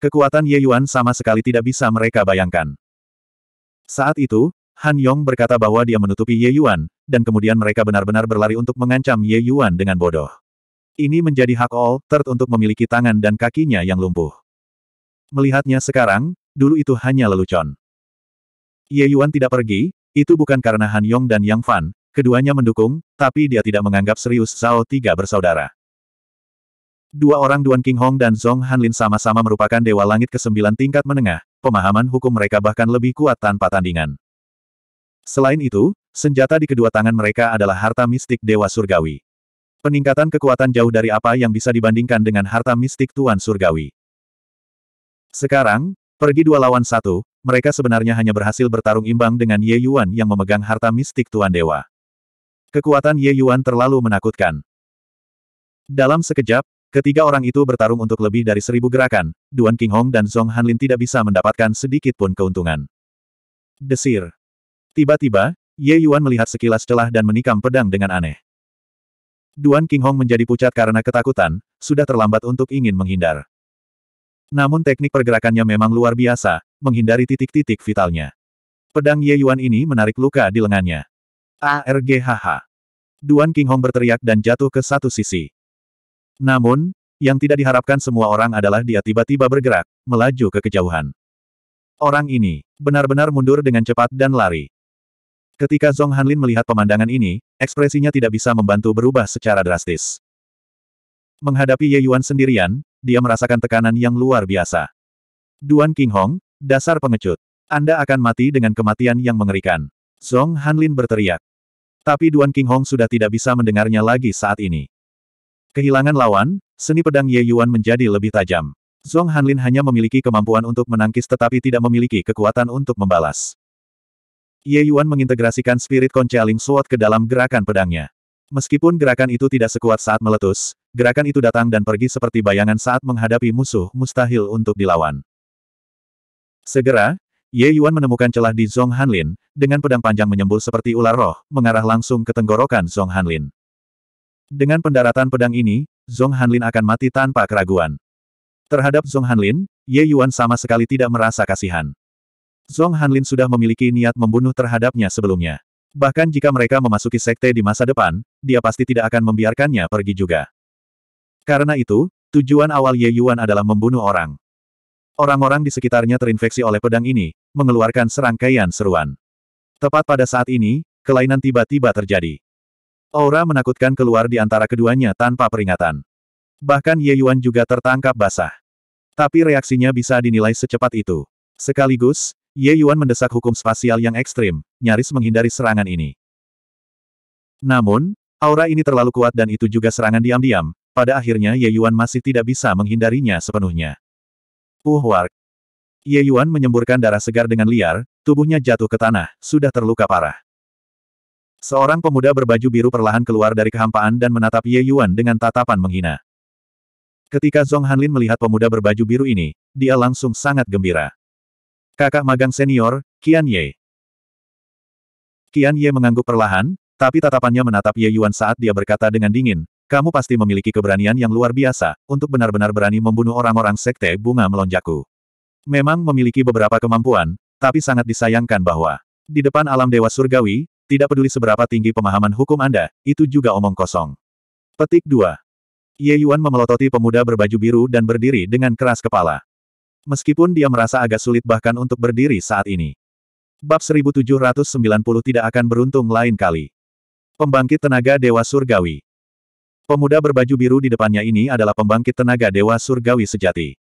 Kekuatan Ye Yuan sama sekali tidak bisa mereka bayangkan. Saat itu, Han Yong berkata bahwa dia menutupi Ye Yuan, dan kemudian mereka benar-benar berlari untuk mengancam Ye Yuan dengan bodoh. Ini menjadi hak All Third untuk memiliki tangan dan kakinya yang lumpuh. Melihatnya sekarang, dulu itu hanya lelucon. Ye Yuan tidak pergi, itu bukan karena Han Yong dan Yang Fan, keduanya mendukung, tapi dia tidak menganggap serius Zhao tiga bersaudara. Dua orang Duan King Hong dan Zhong Hanlin sama-sama merupakan dewa langit ke-9 tingkat menengah, pemahaman hukum mereka bahkan lebih kuat tanpa tandingan. Selain itu, senjata di kedua tangan mereka adalah harta mistik dewa surgawi. Peningkatan kekuatan jauh dari apa yang bisa dibandingkan dengan harta mistik Tuan Surgawi. Sekarang, pergi dua lawan satu, mereka sebenarnya hanya berhasil bertarung imbang dengan Ye Yuan yang memegang harta mistik Tuan Dewa. Kekuatan Ye Yuan terlalu menakutkan. Dalam sekejap, ketiga orang itu bertarung untuk lebih dari seribu gerakan, Duan King Hong dan Zhong Hanlin tidak bisa mendapatkan sedikit pun keuntungan. Desir. Tiba-tiba, Ye Yuan melihat sekilas celah dan menikam pedang dengan aneh. Duan King Hong menjadi pucat karena ketakutan, sudah terlambat untuk ingin menghindar. Namun teknik pergerakannya memang luar biasa, menghindari titik-titik vitalnya. Pedang Ye Yuan ini menarik luka di lengannya. ARGHH. Duan King Hong berteriak dan jatuh ke satu sisi. Namun, yang tidak diharapkan semua orang adalah dia tiba-tiba bergerak, melaju ke kejauhan. Orang ini benar-benar mundur dengan cepat dan lari. Ketika Zong Hanlin melihat pemandangan ini, ekspresinya tidak bisa membantu berubah secara drastis. Menghadapi Ye Yuan sendirian, dia merasakan tekanan yang luar biasa. Duan King Hong, dasar pengecut. Anda akan mati dengan kematian yang mengerikan. Zong Hanlin berteriak. Tapi Duan King Hong sudah tidak bisa mendengarnya lagi saat ini. Kehilangan lawan, seni pedang Ye Yuan menjadi lebih tajam. Zong Hanlin hanya memiliki kemampuan untuk menangkis tetapi tidak memiliki kekuatan untuk membalas. Ye Yuan mengintegrasikan spirit concealing sword ke dalam gerakan pedangnya. Meskipun gerakan itu tidak sekuat saat meletus, gerakan itu datang dan pergi seperti bayangan saat menghadapi musuh mustahil untuk dilawan. Segera, Ye Yuan menemukan celah di Zong Hanlin, dengan pedang panjang menyembul seperti ular roh, mengarah langsung ke tenggorokan Zong Hanlin. Dengan pendaratan pedang ini, Zong Hanlin akan mati tanpa keraguan. Terhadap Zong Hanlin, Ye Yuan sama sekali tidak merasa kasihan. Zong Hanlin sudah memiliki niat membunuh terhadapnya sebelumnya. Bahkan jika mereka memasuki sekte di masa depan, dia pasti tidak akan membiarkannya pergi juga. Karena itu, tujuan awal Ye Yuan adalah membunuh orang. Orang-orang di sekitarnya terinfeksi oleh pedang ini, mengeluarkan serangkaian seruan. Tepat pada saat ini, kelainan tiba-tiba terjadi. Aura menakutkan keluar di antara keduanya tanpa peringatan. Bahkan Ye Yuan juga tertangkap basah. Tapi reaksinya bisa dinilai secepat itu. Sekaligus, Ye Yuan mendesak hukum spasial yang ekstrim, nyaris menghindari serangan ini. Namun, aura ini terlalu kuat dan itu juga serangan diam-diam, pada akhirnya Ye Yuan masih tidak bisa menghindarinya sepenuhnya. wark. Uh, Ye Yuan menyemburkan darah segar dengan liar, tubuhnya jatuh ke tanah, sudah terluka parah. Seorang pemuda berbaju biru perlahan keluar dari kehampaan dan menatap Ye Yuan dengan tatapan menghina. Ketika Zhong Hanlin melihat pemuda berbaju biru ini, dia langsung sangat gembira kakak magang senior, Qian Ye. Qian Ye mengangguk perlahan, tapi tatapannya menatap Ye Yuan saat dia berkata dengan dingin, kamu pasti memiliki keberanian yang luar biasa, untuk benar-benar berani membunuh orang-orang sekte bunga Melonjaku. Memang memiliki beberapa kemampuan, tapi sangat disayangkan bahwa di depan alam dewa surgawi, tidak peduli seberapa tinggi pemahaman hukum Anda, itu juga omong kosong. Petik 2. Ye Yuan memelototi pemuda berbaju biru dan berdiri dengan keras kepala. Meskipun dia merasa agak sulit bahkan untuk berdiri saat ini. Bab 1790 tidak akan beruntung lain kali. Pembangkit tenaga Dewa Surgawi Pemuda berbaju biru di depannya ini adalah pembangkit tenaga Dewa Surgawi sejati.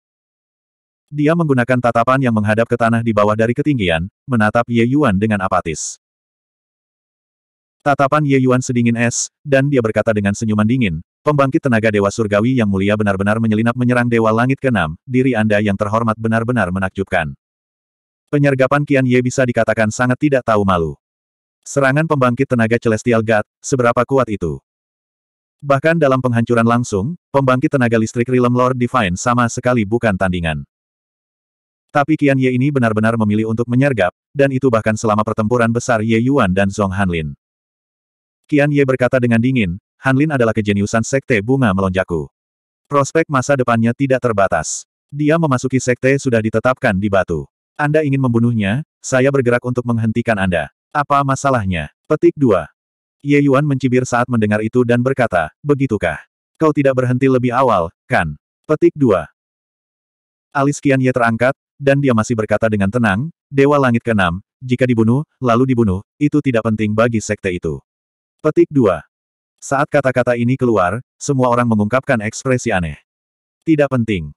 Dia menggunakan tatapan yang menghadap ke tanah di bawah dari ketinggian, menatap Ye Yuan dengan apatis. Tatapan Ye Yuan sedingin es, dan dia berkata dengan senyuman dingin, Pembangkit tenaga Dewa Surgawi yang mulia benar-benar menyelinap menyerang Dewa Langit keenam. diri Anda yang terhormat benar-benar menakjubkan. Penyergapan Kian Ye bisa dikatakan sangat tidak tahu malu. Serangan pembangkit tenaga Celestial God, seberapa kuat itu? Bahkan dalam penghancuran langsung, pembangkit tenaga listrik Realm Lord Divine sama sekali bukan tandingan. Tapi Kian Ye ini benar-benar memilih untuk menyergap, dan itu bahkan selama pertempuran besar Ye Yuan dan Zhong Hanlin. Kian Ye berkata dengan dingin, Hanlin adalah kejeniusan sekte bunga melonjakku. Prospek masa depannya tidak terbatas. Dia memasuki sekte sudah ditetapkan di batu. Anda ingin membunuhnya, saya bergerak untuk menghentikan Anda. Apa masalahnya? Petik 2. Ye Yuan mencibir saat mendengar itu dan berkata, Begitukah? Kau tidak berhenti lebih awal, kan? Petik 2. Alis kian Ye terangkat, dan dia masih berkata dengan tenang, Dewa Langit Keenam, jika dibunuh, lalu dibunuh, itu tidak penting bagi sekte itu. Petik 2. Saat kata-kata ini keluar, semua orang mengungkapkan ekspresi aneh. Tidak penting.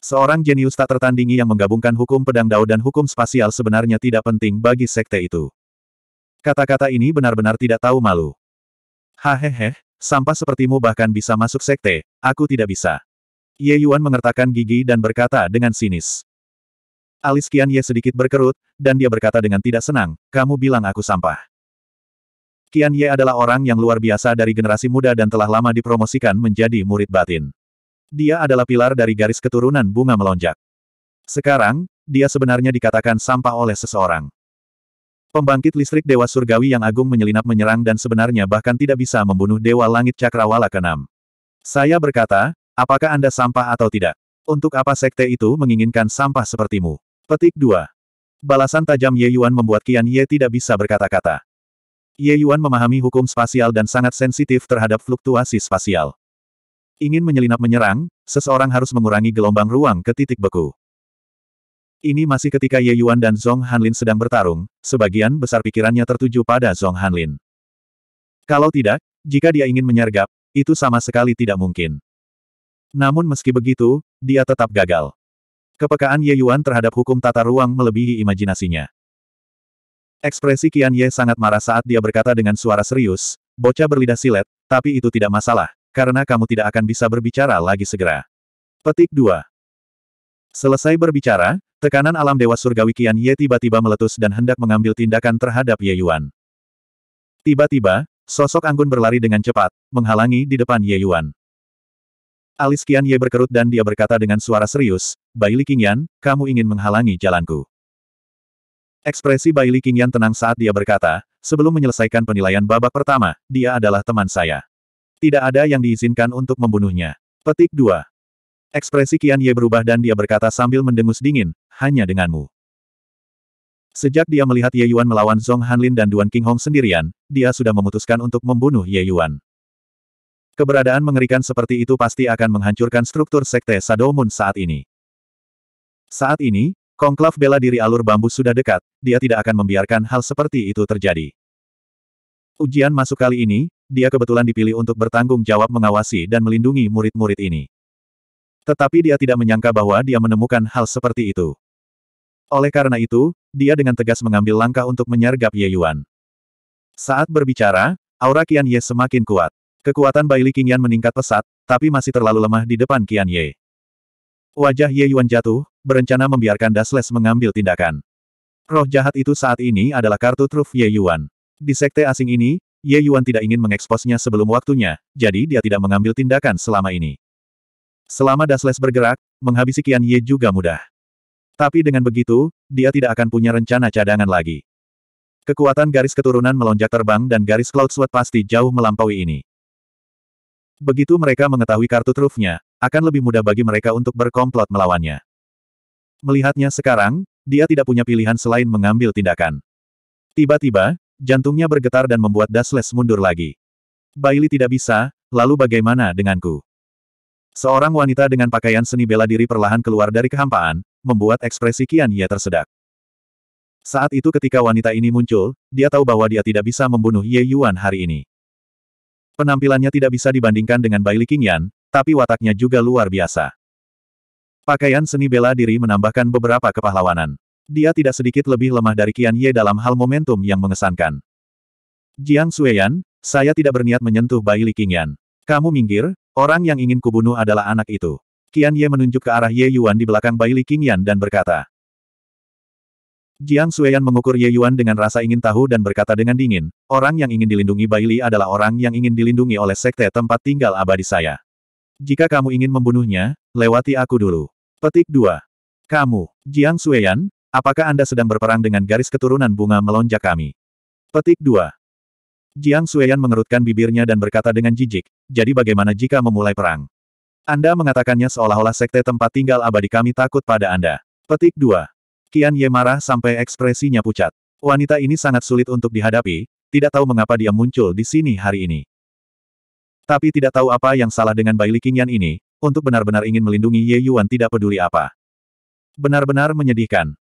Seorang jenius tak tertandingi yang menggabungkan hukum pedang dao dan hukum spasial sebenarnya tidak penting bagi sekte itu. Kata-kata ini benar-benar tidak tahu malu. Hahehe, sampah sepertimu bahkan bisa masuk sekte, aku tidak bisa. Ye Yuan mengertakkan gigi dan berkata dengan sinis. Alis Qian Ye sedikit berkerut, dan dia berkata dengan tidak senang, kamu bilang aku sampah. Qian Ye adalah orang yang luar biasa dari generasi muda dan telah lama dipromosikan menjadi murid batin. Dia adalah pilar dari garis keturunan bunga melonjak. Sekarang, dia sebenarnya dikatakan sampah oleh seseorang. Pembangkit listrik Dewa Surgawi yang agung menyelinap menyerang dan sebenarnya bahkan tidak bisa membunuh Dewa Langit Cakrawala ke-6. Saya berkata, apakah Anda sampah atau tidak? Untuk apa sekte itu menginginkan sampah sepertimu? Petik 2. Balasan tajam Ye Yuan membuat Qian Ye tidak bisa berkata-kata. Ye Yuan memahami hukum spasial dan sangat sensitif terhadap fluktuasi spasial. Ingin menyelinap menyerang, seseorang harus mengurangi gelombang ruang ke titik beku. Ini masih ketika Ye Yuan dan Zhong Hanlin sedang bertarung, sebagian besar pikirannya tertuju pada Zhong Hanlin. Kalau tidak, jika dia ingin menyergap, itu sama sekali tidak mungkin. Namun meski begitu, dia tetap gagal. Kepekaan Ye Yuan terhadap hukum tata ruang melebihi imajinasinya. Ekspresi Qian Ye sangat marah saat dia berkata dengan suara serius, bocah berlidah silet, tapi itu tidak masalah, karena kamu tidak akan bisa berbicara lagi segera. Petik 2. Selesai berbicara, tekanan alam Dewa Surgawi Qian Ye tiba-tiba meletus dan hendak mengambil tindakan terhadap Ye Yuan. Tiba-tiba, sosok anggun berlari dengan cepat, menghalangi di depan Ye Yuan. Alis Qian Ye berkerut dan dia berkata dengan suara serius, Bai Li Qingyan, kamu ingin menghalangi jalanku. Ekspresi Bai Li Qingyan tenang saat dia berkata, sebelum menyelesaikan penilaian babak pertama, dia adalah teman saya. Tidak ada yang diizinkan untuk membunuhnya. Petik 2. Ekspresi Qian Ye berubah dan dia berkata sambil mendengus dingin, hanya denganmu. Sejak dia melihat Ye Yuan melawan Zhong Hanlin dan Duan King Hong sendirian, dia sudah memutuskan untuk membunuh Ye Yuan. Keberadaan mengerikan seperti itu pasti akan menghancurkan struktur Sekte Sadomun saat ini. Saat ini, Konklav bela diri alur bambu sudah dekat, dia tidak akan membiarkan hal seperti itu terjadi. Ujian masuk kali ini, dia kebetulan dipilih untuk bertanggung jawab mengawasi dan melindungi murid-murid ini. Tetapi dia tidak menyangka bahwa dia menemukan hal seperti itu. Oleh karena itu, dia dengan tegas mengambil langkah untuk menyergap Ye Yuan. Saat berbicara, aura Qian Ye semakin kuat. Kekuatan Bailey Qingyan meningkat pesat, tapi masih terlalu lemah di depan Qian Ye. Wajah Ye Yuan jatuh, berencana membiarkan Dasles mengambil tindakan. Roh jahat itu saat ini adalah kartu truf Ye Yuan. Di sekte asing ini, Ye Yuan tidak ingin mengeksposnya sebelum waktunya, jadi dia tidak mengambil tindakan selama ini. Selama Dasles bergerak, menghabisi Kian Ye juga mudah. Tapi dengan begitu, dia tidak akan punya rencana cadangan lagi. Kekuatan garis keturunan melonjak terbang dan garis Cloud Sword pasti jauh melampaui ini. Begitu mereka mengetahui kartu trufnya, akan lebih mudah bagi mereka untuk berkomplot melawannya. Melihatnya sekarang, dia tidak punya pilihan selain mengambil tindakan. Tiba-tiba, jantungnya bergetar dan membuat Dasles mundur lagi. Bailey tidak bisa, lalu bagaimana denganku? Seorang wanita dengan pakaian seni bela diri perlahan keluar dari kehampaan, membuat ekspresi Kian Ye tersedak. Saat itu ketika wanita ini muncul, dia tahu bahwa dia tidak bisa membunuh Ye Yuan hari ini. Penampilannya tidak bisa dibandingkan dengan Bailey Qingyan, tapi wataknya juga luar biasa. Pakaian seni bela diri menambahkan beberapa kepahlawanan. Dia tidak sedikit lebih lemah dari Qian Ye dalam hal momentum yang mengesankan. Jiang Suiyan, saya tidak berniat menyentuh Bai Li Qingyan. Kamu minggir, orang yang ingin kubunuh adalah anak itu. Qian Ye menunjuk ke arah Ye Yuan di belakang Bai Li Qingyan dan berkata. Jiang Suiyan mengukur Ye Yuan dengan rasa ingin tahu dan berkata dengan dingin, orang yang ingin dilindungi Bai Li adalah orang yang ingin dilindungi oleh sekte tempat tinggal abadi saya. Jika kamu ingin membunuhnya, lewati aku dulu. Petik 2. Kamu, Jiang Suyan, apakah Anda sedang berperang dengan garis keturunan bunga melonjak kami? Petik 2. Jiang Suyan mengerutkan bibirnya dan berkata dengan jijik, jadi bagaimana jika memulai perang? Anda mengatakannya seolah-olah sekte tempat tinggal abadi kami takut pada Anda. Petik 2. Kian Ye marah sampai ekspresinya pucat. Wanita ini sangat sulit untuk dihadapi, tidak tahu mengapa dia muncul di sini hari ini. Tapi tidak tahu apa yang salah dengan Bai Qingyan ini, untuk benar-benar ingin melindungi Ye Yuan tidak peduli apa. Benar-benar menyedihkan.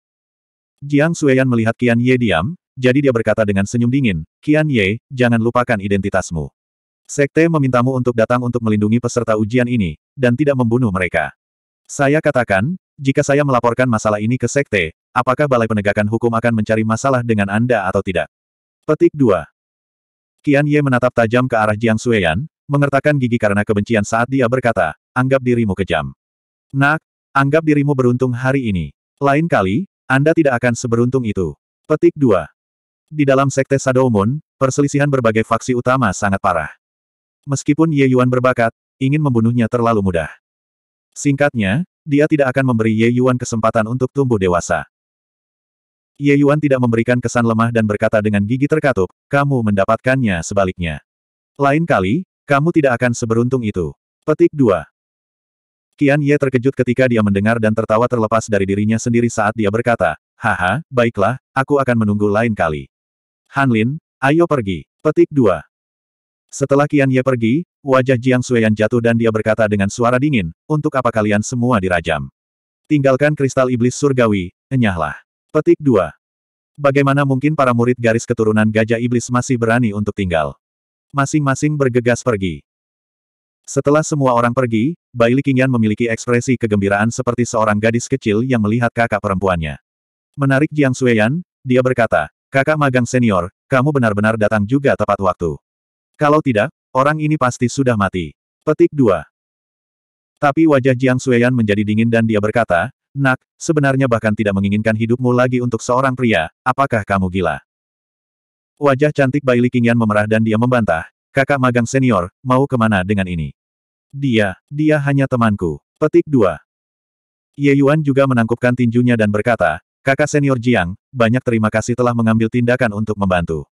Jiang Sueyan melihat Qian Ye diam, jadi dia berkata dengan senyum dingin, Qian Ye, jangan lupakan identitasmu. Sekte memintamu untuk datang untuk melindungi peserta ujian ini, dan tidak membunuh mereka. Saya katakan, jika saya melaporkan masalah ini ke Sekte, apakah Balai Penegakan Hukum akan mencari masalah dengan Anda atau tidak? Petik 2. Qian Ye menatap tajam ke arah Jiang Sueyan, mengertakkan gigi karena kebencian saat dia berkata, anggap dirimu kejam. Nak, anggap dirimu beruntung hari ini. Lain kali, Anda tidak akan seberuntung itu. Petik 2. Di dalam Sekte Sadoumon, perselisihan berbagai faksi utama sangat parah. Meskipun Ye Yuan berbakat, ingin membunuhnya terlalu mudah. Singkatnya, dia tidak akan memberi Ye Yuan kesempatan untuk tumbuh dewasa. Ye Yuan tidak memberikan kesan lemah dan berkata dengan gigi terkatup, kamu mendapatkannya sebaliknya. Lain kali, kamu tidak akan seberuntung itu. Petik 2. Qian Ye terkejut ketika dia mendengar dan tertawa terlepas dari dirinya sendiri saat dia berkata, Haha, baiklah, aku akan menunggu lain kali. Hanlin, ayo pergi. Petik 2. Setelah Kian Ye pergi, wajah Jiang Sueyan jatuh dan dia berkata dengan suara dingin, untuk apa kalian semua dirajam? Tinggalkan kristal iblis surgawi, enyahlah. Petik 2. Bagaimana mungkin para murid garis keturunan gajah iblis masih berani untuk tinggal? Masing-masing bergegas pergi. Setelah semua orang pergi, Bai Qingyan memiliki ekspresi kegembiraan seperti seorang gadis kecil yang melihat kakak perempuannya. Menarik Jiang Sueyan, dia berkata, kakak magang senior, kamu benar-benar datang juga tepat waktu. Kalau tidak, orang ini pasti sudah mati. Petik 2. Tapi wajah Jiang Sueyan menjadi dingin dan dia berkata, Nak, sebenarnya bahkan tidak menginginkan hidupmu lagi untuk seorang pria, apakah kamu gila? Wajah cantik Bai Qingyan memerah dan dia membantah, kakak magang senior, mau kemana dengan ini? Dia, dia hanya temanku. Petik 2. Ye Yuan juga menangkupkan tinjunya dan berkata, kakak senior Jiang, banyak terima kasih telah mengambil tindakan untuk membantu.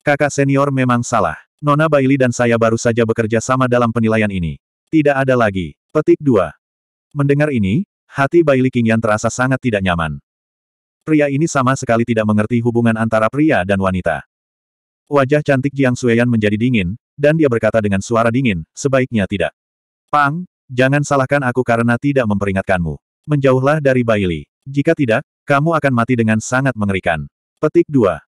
Kakak senior memang salah. Nona Bailey dan saya baru saja bekerja sama dalam penilaian ini. Tidak ada lagi. Petik 2. Mendengar ini, hati Bailey Qingyan terasa sangat tidak nyaman. Pria ini sama sekali tidak mengerti hubungan antara pria dan wanita. Wajah cantik Jiang Sueyan menjadi dingin, dan dia berkata dengan suara dingin, sebaiknya tidak. Pang, jangan salahkan aku karena tidak memperingatkanmu. Menjauhlah dari Baili. Jika tidak, kamu akan mati dengan sangat mengerikan. Petik 2.